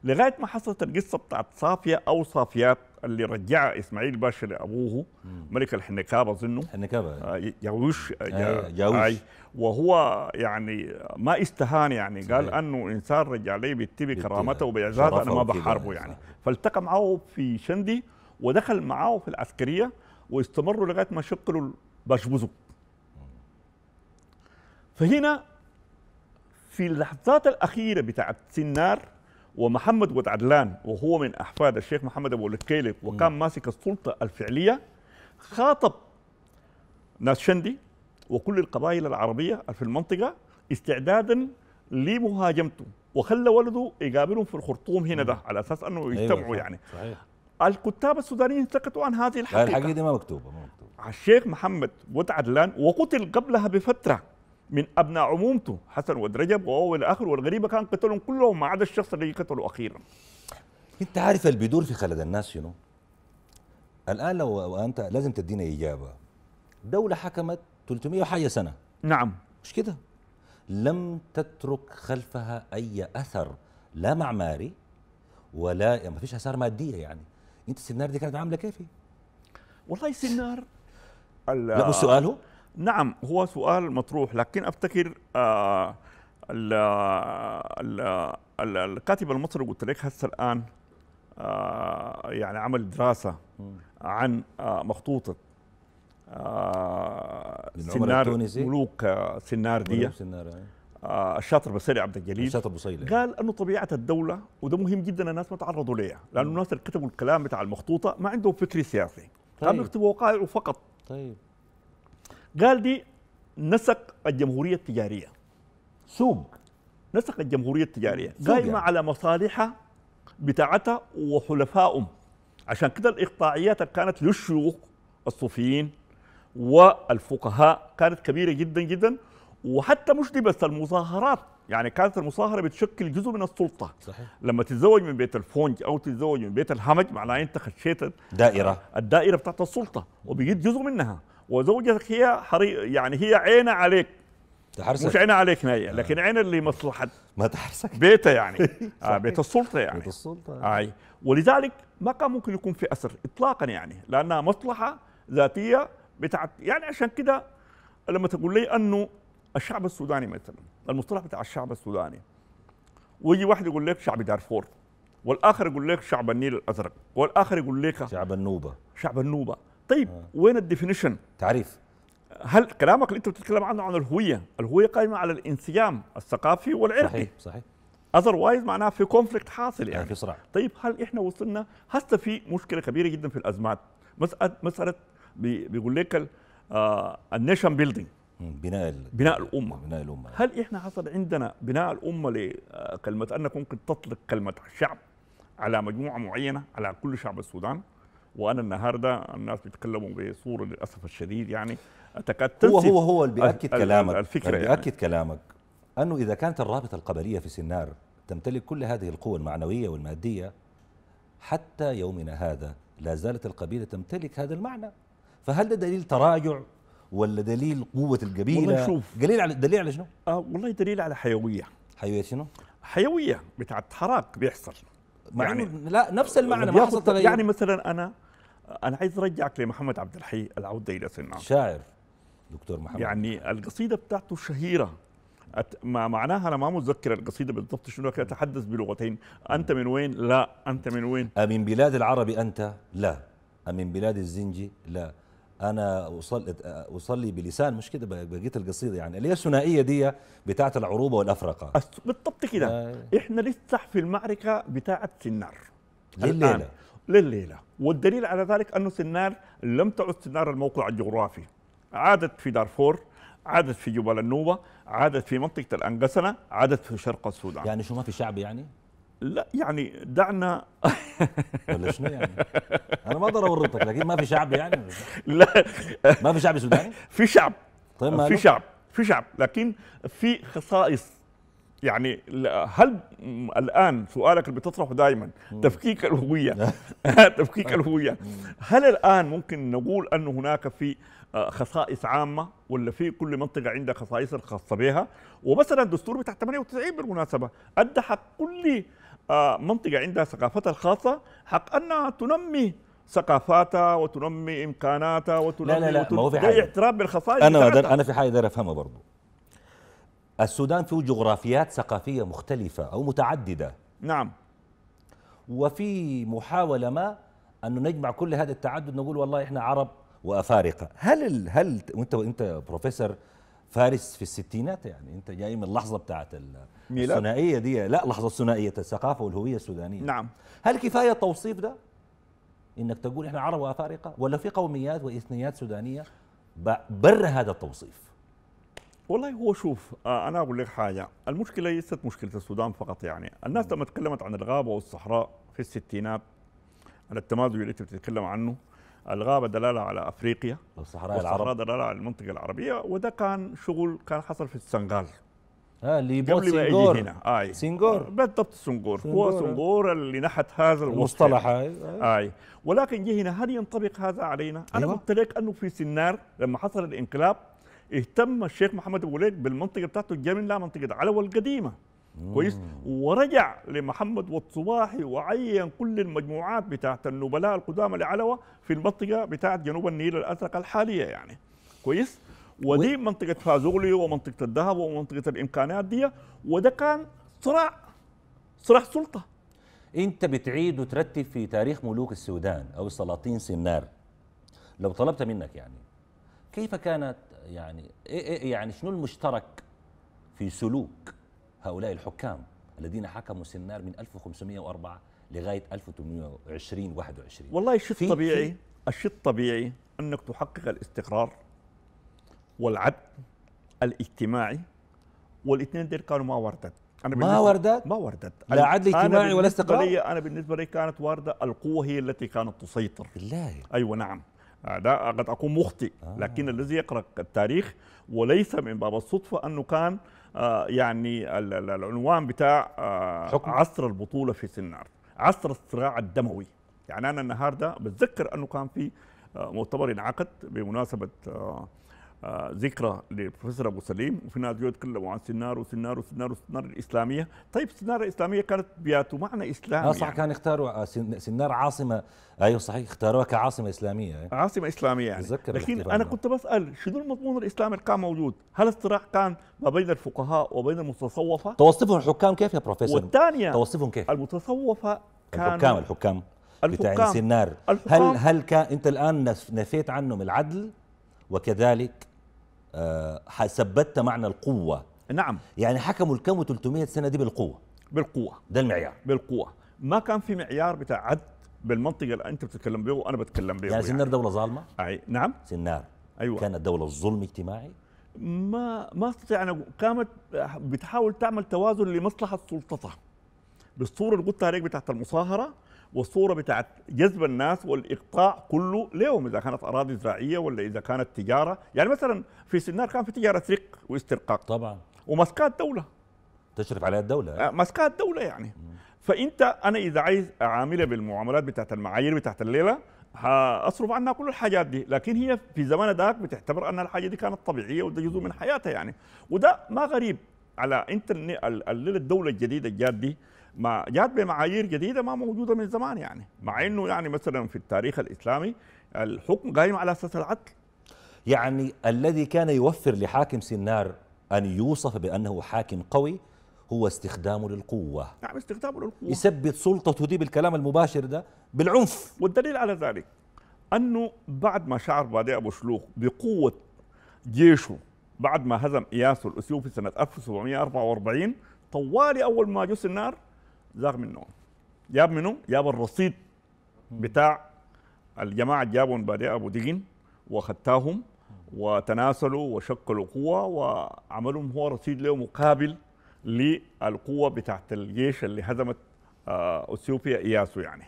لغايه ما حصلت القصه بتاعت صافيه او صافيات اللي رجع اسماعيل باشا لابوه ملك الحنكابه اظنه الحنكابه جاوش آه، جاوش آه، آه، وهو يعني ما استهان يعني صحيح. قال انه انسان رجع لي بيتبي كرامته وبعزازه انا ما بحاربه يعني فالتقى معه في شندي ودخل معه في العسكريه واستمروا لغايه ما شكلوا باشبوزو فهنا في اللحظات الأخيرة بتاعت سنار ومحمد ود عدلان وهو من أحفاد الشيخ محمد أبو الكيلب وكان ماسك السلطة الفعلية خاطب ناس شندي وكل القبائل العربية في المنطقة استعدادا لمهاجمته وخلى ولده يقابلهم في الخرطوم هنا ده على اساس انه أيوة يجتمعوا أيوة يعني صحيح. الكتاب السودانيين سكتوا عن هذه الحقيقه الحقيقه دي ما مكتوبه ما مكتوبه الشيخ محمد ود عدلان وقتل قبلها بفتره من ابناء عمومته حسن ودرجب وهو الى اخره والغريبه كان قتلهم كلهم ما عدا الشخص الذي قتله اخيرا انت عارف اللي بيدور في خلد الناس شنو؟ الان لو انت لازم تدينا اجابه دوله حكمت 300 وحاجه سنه نعم مش كده لم تترك خلفها اي اثر لا معماري ولا يعني ما فيش اثار ماديه يعني انت السنار دي كانت عامله كيف؟ والله السنار لا بس سؤاله نعم هو سؤال مطروح لكن افتكر آه ال ال الكاتب المصري قلت لك هسه الان آه يعني عمل دراسه عن آه مخطوطه آه سنار ملوك آه، سنار دي آه. آه، الشاطر بسيلي عبد الجليل الشاطر بسيلي قال انه طبيعه الدوله وده مهم جدا الناس ما تعرضوا ليها لانه الناس اللي كتبوا الكلام بتاع المخطوطه ما عندهم فكر سياسي طيب. كانوا يكتبوا وقائع فقط طيب قال دي نسق الجمهورية التجارية سوق نسق الجمهورية التجارية قائمة يعني. على مصالحها بتاعتها وحلفائهم عشان كده الإقطاعيات كانت للشيوخ الصوفيين والفقهاء كانت كبيرة جدا جدا وحتى مش دي بس المظاهرات يعني كانت المصاهره بتشكل جزء من السلطه صحيح. لما تتزوج من بيت الفونج او تتزوج من بيت الهمج معناه انت خشيت دائره الدائره بتاعت السلطه وبقيت جزء منها وزوجتك هي حري يعني هي عينه عليك تحرسك مش عينه عليك آه. لكن عينه لمصلحه ما تحرسك بيتها يعني آه بيت السلطه يعني بيت السلطه اي ولذلك ما كان ممكن يكون في اسر اطلاقا يعني لانها مصلحه ذاتيه بتاعت يعني عشان كده لما تقول لي انه الشعب السوداني مثلا المصطلح بتاع الشعب السوداني ويجي واحد يقول لك شعب دارفور والاخر يقول لك شعب النيل الازرق والاخر يقول لك شعب النوبه شعب النوبه طيب آه. وين الديفينيشن تعريف هل كلامك اللي انت بتتكلم عنه عن الهويه الهويه قائمه على الانسجام الثقافي والعرقي صحيح صحيح اذروايز معناها في كونفليكت حاصل يعني. يعني, في صراع طيب هل احنا وصلنا هسه في مشكله كبيره جدا في الازمات مساله مساله بيقول لك النيشن بيلدينج آه، بناء بناء الامه بناء الامه هل احنا حصل عندنا بناء الامه لكلمه آه، انك ممكن تطلق كلمه شعب على مجموعه معينه على كل شعب السودان وانا النهارده الناس بيتكلموا بصوره للاسف الشديد يعني تكاد هو هو هو اللي بياكد كلامك الفكره اللي يعني. بياكد يعني. كلامك انه اذا كانت الرابطه القبليه في سنار تمتلك كل هذه القوى المعنويه والماديه حتى يومنا هذا لا زالت القبيله تمتلك هذا المعنى فهل ده دليل تراجع ولا دليل قوه القبيله والله شوف دليل على دليل على شنو آه والله دليل على حيويه حيويه شنو حيويه بتاعت حراك بيحصل مع يعني لا نفس المعنى ما حصل تغير يعني مثلا انا انا عايز ارجعك لمحمد عبد الحي العوده الى سنة شاعر دكتور محمد يعني القصيده بتاعته شهيره أت... ما معناها انا ما متذكر القصيده بالضبط شنو لكن اتحدث بلغتين انت من وين لا انت من وين امن بلاد العرب انت لا امن بلاد الزنجي لا انا اصلي اصلي بلسان مش كده بقيت القصيده يعني اللي هي الثنائيه دي بتاعت العروبه والافرقه بالضبط كده احنا لسه في المعركه بتاعت سنار الليله للليلة والدليل على ذلك أن سنار لم تعد سنار الموقع الجغرافي عادت في دارفور عادت في جبال النوبة عادت في منطقة الأنقسنة عادت في شرق السودان يعني شو ما في شعب يعني؟ لا يعني دعنا ولا شنو يعني؟ انا ما اقدر اورطك لكن ما في شعب يعني لا ما في شعب سوداني؟ في شعب طيب في شعب في شعب لكن في خصائص يعني هل الان سؤالك اللي بتطرحه دائما تفكيك الهويه تفكيك الهويه هل الان ممكن نقول انه هناك في آه، خصائص عامه ولا في كل منطقه عندها خصائص الخاصه بها ومثلا الدستور بتاع 98 بالمناسبه ادى حق كل آه، منطقه عندها ثقافتها الخاصه حق انها تنمي ثقافاتها وتنمي امكاناتها وتنمي لا لا لا ما هو في حاجه اعتراف بالخصائص انا انا في حاجه داير افهمها برضه السودان فيه جغرافيات ثقافية مختلفة أو متعددة نعم وفي محاولة ما أن نجمع كل هذا التعدد نقول والله إحنا عرب وأفارقة هل ال هل وأنت أنت بروفيسور فارس في الستينات يعني أنت جاي من اللحظة بتاعت الثنائية دي لا لحظة الثنائية الثقافة والهوية السودانية نعم هل كفاية التوصيف ده؟ إنك تقول إحنا عرب وأفارقة ولا في قوميات وإثنيات سودانية بر هذا التوصيف والله هو شوف آه، انا اقول لك حاجه المشكله ليست مشكله السودان فقط يعني الناس لما تكلمت عن الغابه والصحراء في الستينات على التمازج اللي انت بتتكلم عنه الغابه دلاله على افريقيا والصحراء والصحراء دلاله على المنطقه العربيه وده كان شغل كان حصل في السنغال اه اللي ما سنغور هنا آي. سنغور آه، بالضبط السنغور هو سنغور اللي نحت هذا المصطلح هاي آي. آي. ولكن جه هنا هل ينطبق هذا علينا؟ انا أيوة. قلت لك انه في سنار لما حصل الانقلاب اهتم الشيخ محمد ابو وليد بالمنطقه بتاعته الجميله منطقه علوه القديمه كويس ورجع لمحمد والصباحي وعين كل المجموعات بتاعت النبلاء القدامى لعلوه في المنطقه بتاعت جنوب النيل الازرق الحاليه يعني كويس ودي منطقه فازولي ومنطقه الذهب ومنطقه الامكانات دي وده كان صراع صراع سلطه انت بتعيد وترتب في تاريخ ملوك السودان او سلاطين سنار لو طلبت منك يعني كيف كانت يعني إيه إيه يعني شنو المشترك في سلوك هؤلاء الحكام الذين حكموا سنار من 1504 لغايه 1820 21 والله الشيء الطبيعي الشيء الطبيعي انك تحقق الاستقرار والعدل الاجتماعي والاثنين دول كانوا ما وردت أنا ما وردت؟ ما وردت لا عدل اجتماعي ولا استقرار؟ أنا بالنسبة لي كانت واردة القوة هي التي كانت تسيطر بالله أيوة نعم آه، ده قد أكون مخطئ آه. لكن الذي يقرأ التاريخ وليس من باب الصدفة أنه كان آه، يعني العنوان بتاع عصر البطولة في سنار عصر الصراع الدموي يعني أنا النهاردة بتذكر أنه كان في مؤتمر انعقد بمناسبة آه، ذكرى للبروفيسور ابو سليم وفي ناس يتكلموا عن سنار وسنار وسنار وسنار الاسلاميه، طيب سنار الاسلاميه كانت بياته معنى اسلامي آه، صح يعني. كان يختاروا آه، سنار عاصمه ايوه صحيح اختاروها كعاصمه اسلاميه أيوه. عاصمه اسلاميه يعني لكن انا كنت بسال شنو المضمون الاسلامي اللي كان موجود؟ هل الصراع كان ما بين الفقهاء وبين المتصوفه؟ توصفهم الحكام كيف يا بروفيسور؟ والثانية توصفهم كيف؟ المتصوفه كانوا الحكام الحكام بتاع سنار الحكام هل هل كان انت الان نفيت عنهم العدل وكذلك آه، ثبتت معنى القوة نعم يعني حكموا الكم 300 سنة دي بالقوة بالقوة ده المعيار بالقوة ما كان في معيار بتاع عد بالمنطقة اللي أنت بتتكلم به وأنا بتكلم به يعني سنار يعني. دولة ظالمة؟ أي نعم سنار أيوة كانت دولة ظلم اجتماعي؟ ما ما استطيع قامت بتحاول تعمل توازن لمصلحة سلطتها بالصورة اللي قلتها عليك بتاعت المصاهرة والصوره بتاعت جذب الناس والاقطاع كله ليهم اذا كانت اراضي زراعيه ولا اذا كانت تجاره يعني مثلا في سنار كان في تجاره سرق واسترقاق طبعا ومسكات دوله تشرف عليها الدوله آه، مسكات دوله يعني مم. فانت انا اذا عايز اعاملها بالمعاملات بتاعت المعايير بتاعت الليله هاصرف عنها كل الحاجات دي لكن هي في زمان ذاك بتعتبر ان الحاجه دي كانت طبيعيه وده جزء من حياتها يعني وده ما غريب على انت الليله الدوله الجديده الجاد دي ما جات بمعايير جديده ما موجوده من زمان يعني مع انه يعني مثلا في التاريخ الاسلامي الحكم قائم على اساس العدل يعني الذي كان يوفر لحاكم سنار ان يوصف بانه حاكم قوي هو استخدامه للقوة نعم استخدامه للقوة يثبت سلطته دي بالكلام المباشر ده بالعنف والدليل على ذلك أنه بعد ما شعر بادي أبو شلوخ بقوة جيشه بعد ما هزم إياسو الأسيوفي سنة 1744 طوالي أول ما جس النار زاغ منهم جاب منه جاب الرصيد بتاع الجماعه جابهم بعدين ابو دجن وخدتاهم وتناسلوا وشكلوا قوه وعملهم هو رصيد له مقابل للقوه بتاعت الجيش اللي هزمت آه، اثيوبيا اياسو يعني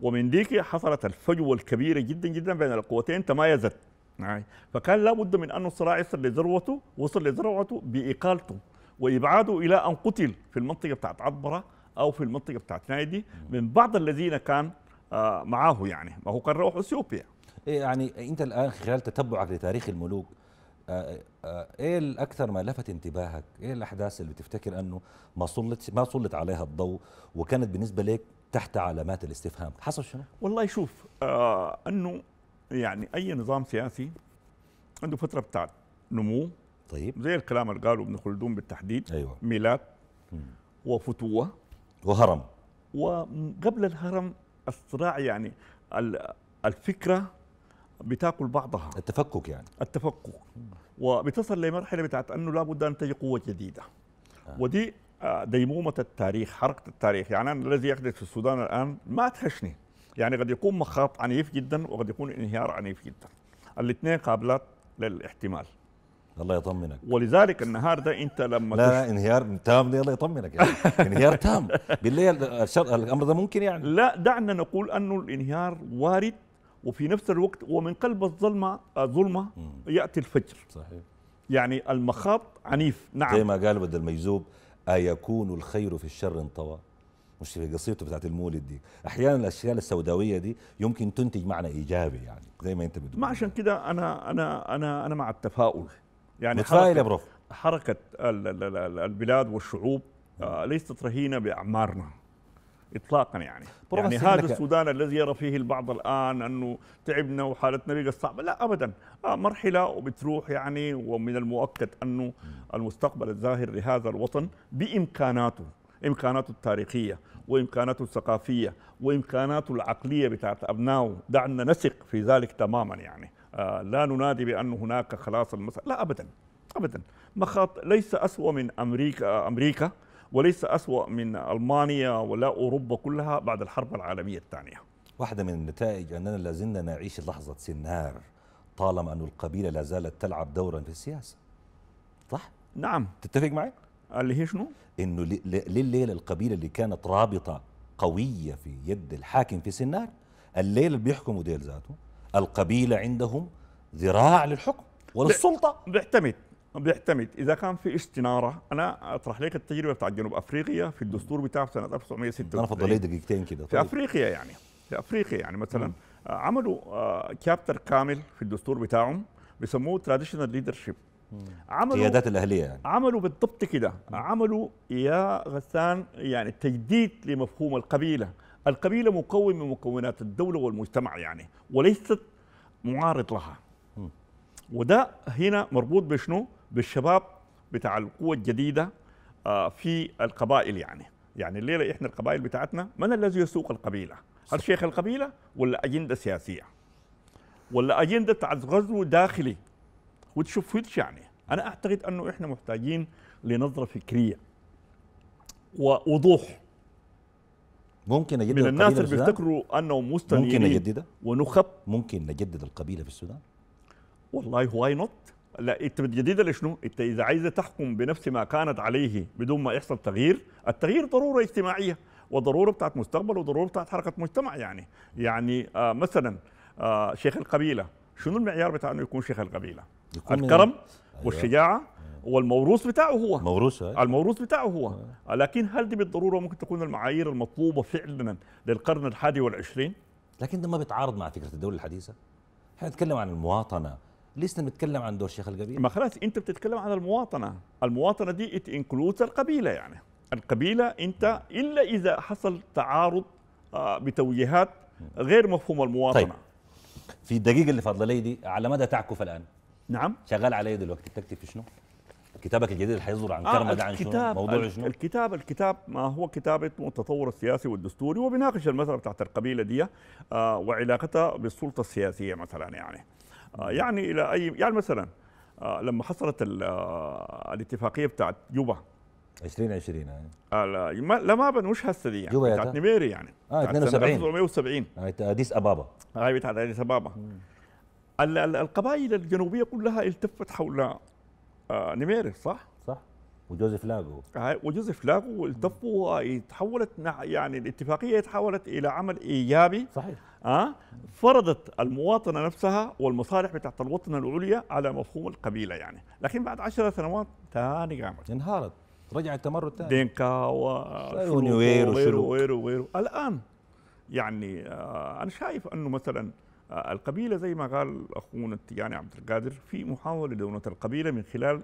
ومن ديك حصلت الفجوه الكبيره جدا جدا بين القوتين تمايزت يعني فكان لابد من انه الصراع يصل لذروته وصل لذروته باقالته وابعاده الى ان قتل في المنطقه بتاعت عبره او في المنطقه بتاعت نايدي من بعض الذين كان آه، معاه يعني ما هو كان روح اثيوبيا إيه، يعني انت الان خلال تتبعك لتاريخ الملوك آه، آه، ايه الاكثر ما لفت انتباهك؟ ايه الاحداث اللي بتفتكر انه ما سلط ما سلط عليها الضوء وكانت بالنسبه لك تحت علامات الاستفهام، حصل شنو؟ والله شوف آه انه يعني اي نظام سياسي عنده فتره بتاعت نمو طيب زي الكلام اللي قاله ابن خلدون بالتحديد ايوه ميلاد وفتوه وهرم وقبل الهرم الصراع يعني الفكره بتاكل بعضها التفكك يعني التفكك وبتصل لمرحله بتاعت انه لابد ان تجي قوه جديده آه. ودي آه، ديمومه التاريخ حركه التاريخ يعني أنا الذي يحدث في السودان الان ما ادهشني يعني قد يكون مخاط عنيف جدا وقد يكون انهيار عنيف جدا الاثنين قابلات للاحتمال الله يطمنك ولذلك النهار ده انت لما لا, انهيار تام ده الله يطمنك يعني انهيار تام بالليل الامر ده ممكن يعني لا دعنا نقول انه الانهيار وارد وفي نفس الوقت ومن قلب الظلمه الظلمه ياتي الفجر صحيح يعني المخاط عنيف نعم زي ما قال بدل الميزوب أيكون الخير في الشر انطوى مش في قصيته بتاعت المولد دي احيانا الاشياء السوداويه دي يمكن تنتج معنى ايجابي يعني زي ما انت بتقول ما عشان كده انا انا انا انا مع التفاؤل يعني متفائل حركة, حركة البلاد والشعوب آه، ليست رهينة بأعمارنا اطلاقا يعني يعني هذا السودان الذي يرى فيه البعض الان انه تعبنا وحالتنا بقت صعبه لا ابدا آه، مرحله وبتروح يعني ومن المؤكد انه المستقبل الزاهر لهذا الوطن بامكاناته امكاناته التاريخيه وامكاناته الثقافيه وامكاناته العقليه بتاعت ابنائه دعنا نثق في ذلك تماما يعني آه، لا ننادي بأن هناك خلاص المسألة لا أبدا أبدا مخاط ليس أسوأ من أمريكا أمريكا وليس أسوأ من ألمانيا ولا أوروبا كلها بعد الحرب العالمية الثانية واحدة من النتائج أننا لازلنا نعيش لحظة سنار طالما أن القبيلة لا زالت تلعب دورا في السياسة صح؟ نعم تتفق معي؟ اللي هي شنو؟ انه لليله القبيله اللي كانت رابطه قويه في يد الحاكم في سنار الليله اللي بيحكموا ديل ذاته القبيلة عندهم ذراع للحكم وللسلطة بيعتمد بيعتمد اذا كان في استناره انا اطرح لك التجربه بتاعت جنوب افريقيا في الدستور بتاعه سنه 1906 انا فضل لي دقيقتين كده في طيب. افريقيا يعني في افريقيا يعني مثلا مم. آه، عملوا آه، كابتر كامل في الدستور بتاعهم بيسموه تراديشنال ليدرشيب عملوا القيادات الاهليه يعني عملوا بالضبط كده عملوا يا غسان يعني تجديد لمفهوم القبيله القبيلة مكون من مكونات الدولة والمجتمع يعني وليست معارض لها وده هنا مربوط بشنو بالشباب بتاع القوة الجديدة آه، في القبائل يعني يعني الليلة إحنا القبائل بتاعتنا من الذي يسوق القبيلة هل شيخ القبيلة ولا أجندة سياسية ولا أجندة بتاعت غزو داخلي وتشوف فيتش يعني أنا أعتقد أنه إحنا محتاجين لنظرة فكرية ووضوح ممكن نجدد من الناس اللي بيفتكروا انهم مستنيرين ممكن نجددها ونخب ممكن نجدد القبيله في السودان والله واي نوت لا انت بتجددها لشنو؟ انت اذا عايزه تحكم بنفس ما كانت عليه بدون ما يحصل تغيير، التغيير ضروره اجتماعيه وضروره بتاعت مستقبل وضروره بتاعت حركه مجتمع يعني، يعني آه مثلا آه شيخ القبيله، شنو المعيار بتاع انه يكون شيخ القبيله؟ يكون الكرم أيوة. والشجاعه هو آه. الموروث بتاعه هو موروث الموروث بتاعه هو لكن هل دي بالضروره ممكن تكون المعايير المطلوبه فعلا للقرن الحادي والعشرين لكن ده ما بيتعارض مع فكره الدوله الحديثه احنا نتكلم عن المواطنه لسه بنتكلم عن دور شيخ القبيله ما خلاص انت بتتكلم عن المواطنه المواطنه دي ات انكلودز القبيله يعني القبيله انت الا اذا حصل تعارض آه، بتوجيهات غير مفهوم المواطنه طيب. في الدقيقه اللي فاضله لي دي على مدى تعكف الان نعم شغال عليه إيه دلوقتي بتكتب في شنو كتابك الجديد اللي حيصدر عن كرمه آه ده عن شنو؟ موضوع شنو؟ الكتاب الكتاب ما هو كتابه التطور السياسي والدستوري وبيناقش المساله بتاعت القبيله دي آه وعلاقتها بالسلطه السياسيه مثلا يعني آه يعني الى اي يعني مثلا آه لما حصلت آه، الاتفاقيه بتاعت جوبا 2020 يعني آه. آه لا ما بنوش هسه دي يعني جوبا بتاعت نميري يعني اه 72 1970 آه، اديس ابابا هاي بتاعت اديس ابابا القبائل الجنوبيه كلها التفت حول آه صح؟ صح وجوزيف لاغو آه وجوزيف لاغو التفوا تحولت يعني الاتفاقيه تحولت الى عمل ايجابي صحيح آه فرضت المواطنه نفسها والمصالح بتاعت الوطنه العليا على مفهوم القبيله يعني لكن بعد عشر سنوات ثاني قامت انهارت رجع التمرد ثاني دينكا و وغيره وغيره الان يعني آه انا شايف انه مثلا آه، القبيله زي ما قال اخونا التجاني يعني عبد القادر في محاوله لدونه القبيله من خلال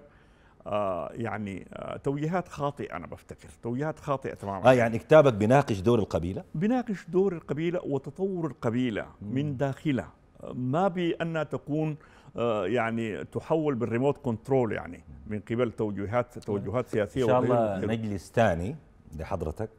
آه يعني آه توجيهات خاطئه انا بفتكر توجيهات خاطئه تماما اه يعني كتابك بيناقش دور القبيله بيناقش دور القبيله وتطور القبيله مم. من داخلها ما بانها تكون آه يعني تحول بالريموت كنترول يعني من قبل توجيهات توجهات سياسيه ان شاء الله نجلس ثاني لحضرتك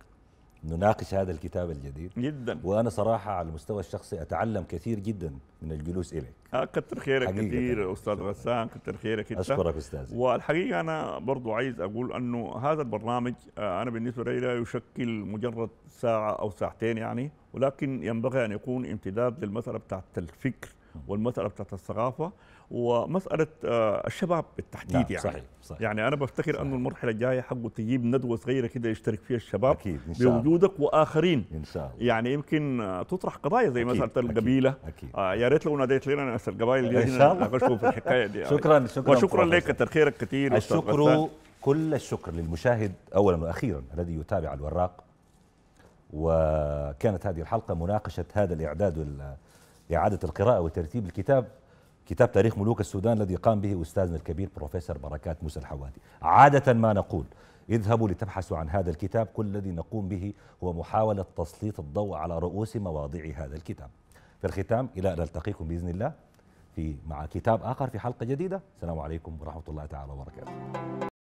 نناقش هذا الكتاب الجديد جدا وانا صراحه على المستوى الشخصي اتعلم كثير جدا من الجلوس اليك آه كثر خيرك كثير يعني. استاذ غسان كثر خيرك انت اشكرك استاذ والحقيقه انا برضو عايز اقول انه هذا البرنامج آه انا بالنسبه لي لا يشكل مجرد ساعه او ساعتين يعني ولكن ينبغي ان يكون امتداد للمساله بتاعت الفكر والمساله بتاعت الثقافه ومساله آه، الشباب بالتحديد نعم، يعني صحيح صحيح يعني انا بفتخر انه المرحله الجايه حقه تجيب ندوه صغيره كده يشترك فيها الشباب أكيد إن شاء بوجودك الله. واخرين ان شاء الله يعني يمكن آه، تطرح قضايا زي مساله القبيله أكيد. آه، يا ريت لو ناديت لنا ناس القبائل دي ان شاء الله في الحكايه دي شكرا شكرا وشكرا لك خيرك كثير الشكر كل الشكر للمشاهد اولا واخيرا الذي يتابع الوراق وكانت هذه الحلقه مناقشه هذا الاعداد اعاده القراءه وترتيب الكتاب كتاب تاريخ ملوك السودان الذي قام به أستاذنا الكبير بروفيسور بركات موسى الحوادي عادة ما نقول اذهبوا لتبحثوا عن هذا الكتاب كل الذي نقوم به هو محاولة تسليط الضوء على رؤوس مواضيع هذا الكتاب في الختام إلى أن ألتقيكم بإذن الله في مع كتاب آخر في حلقة جديدة السلام عليكم ورحمة الله تعالى وبركاته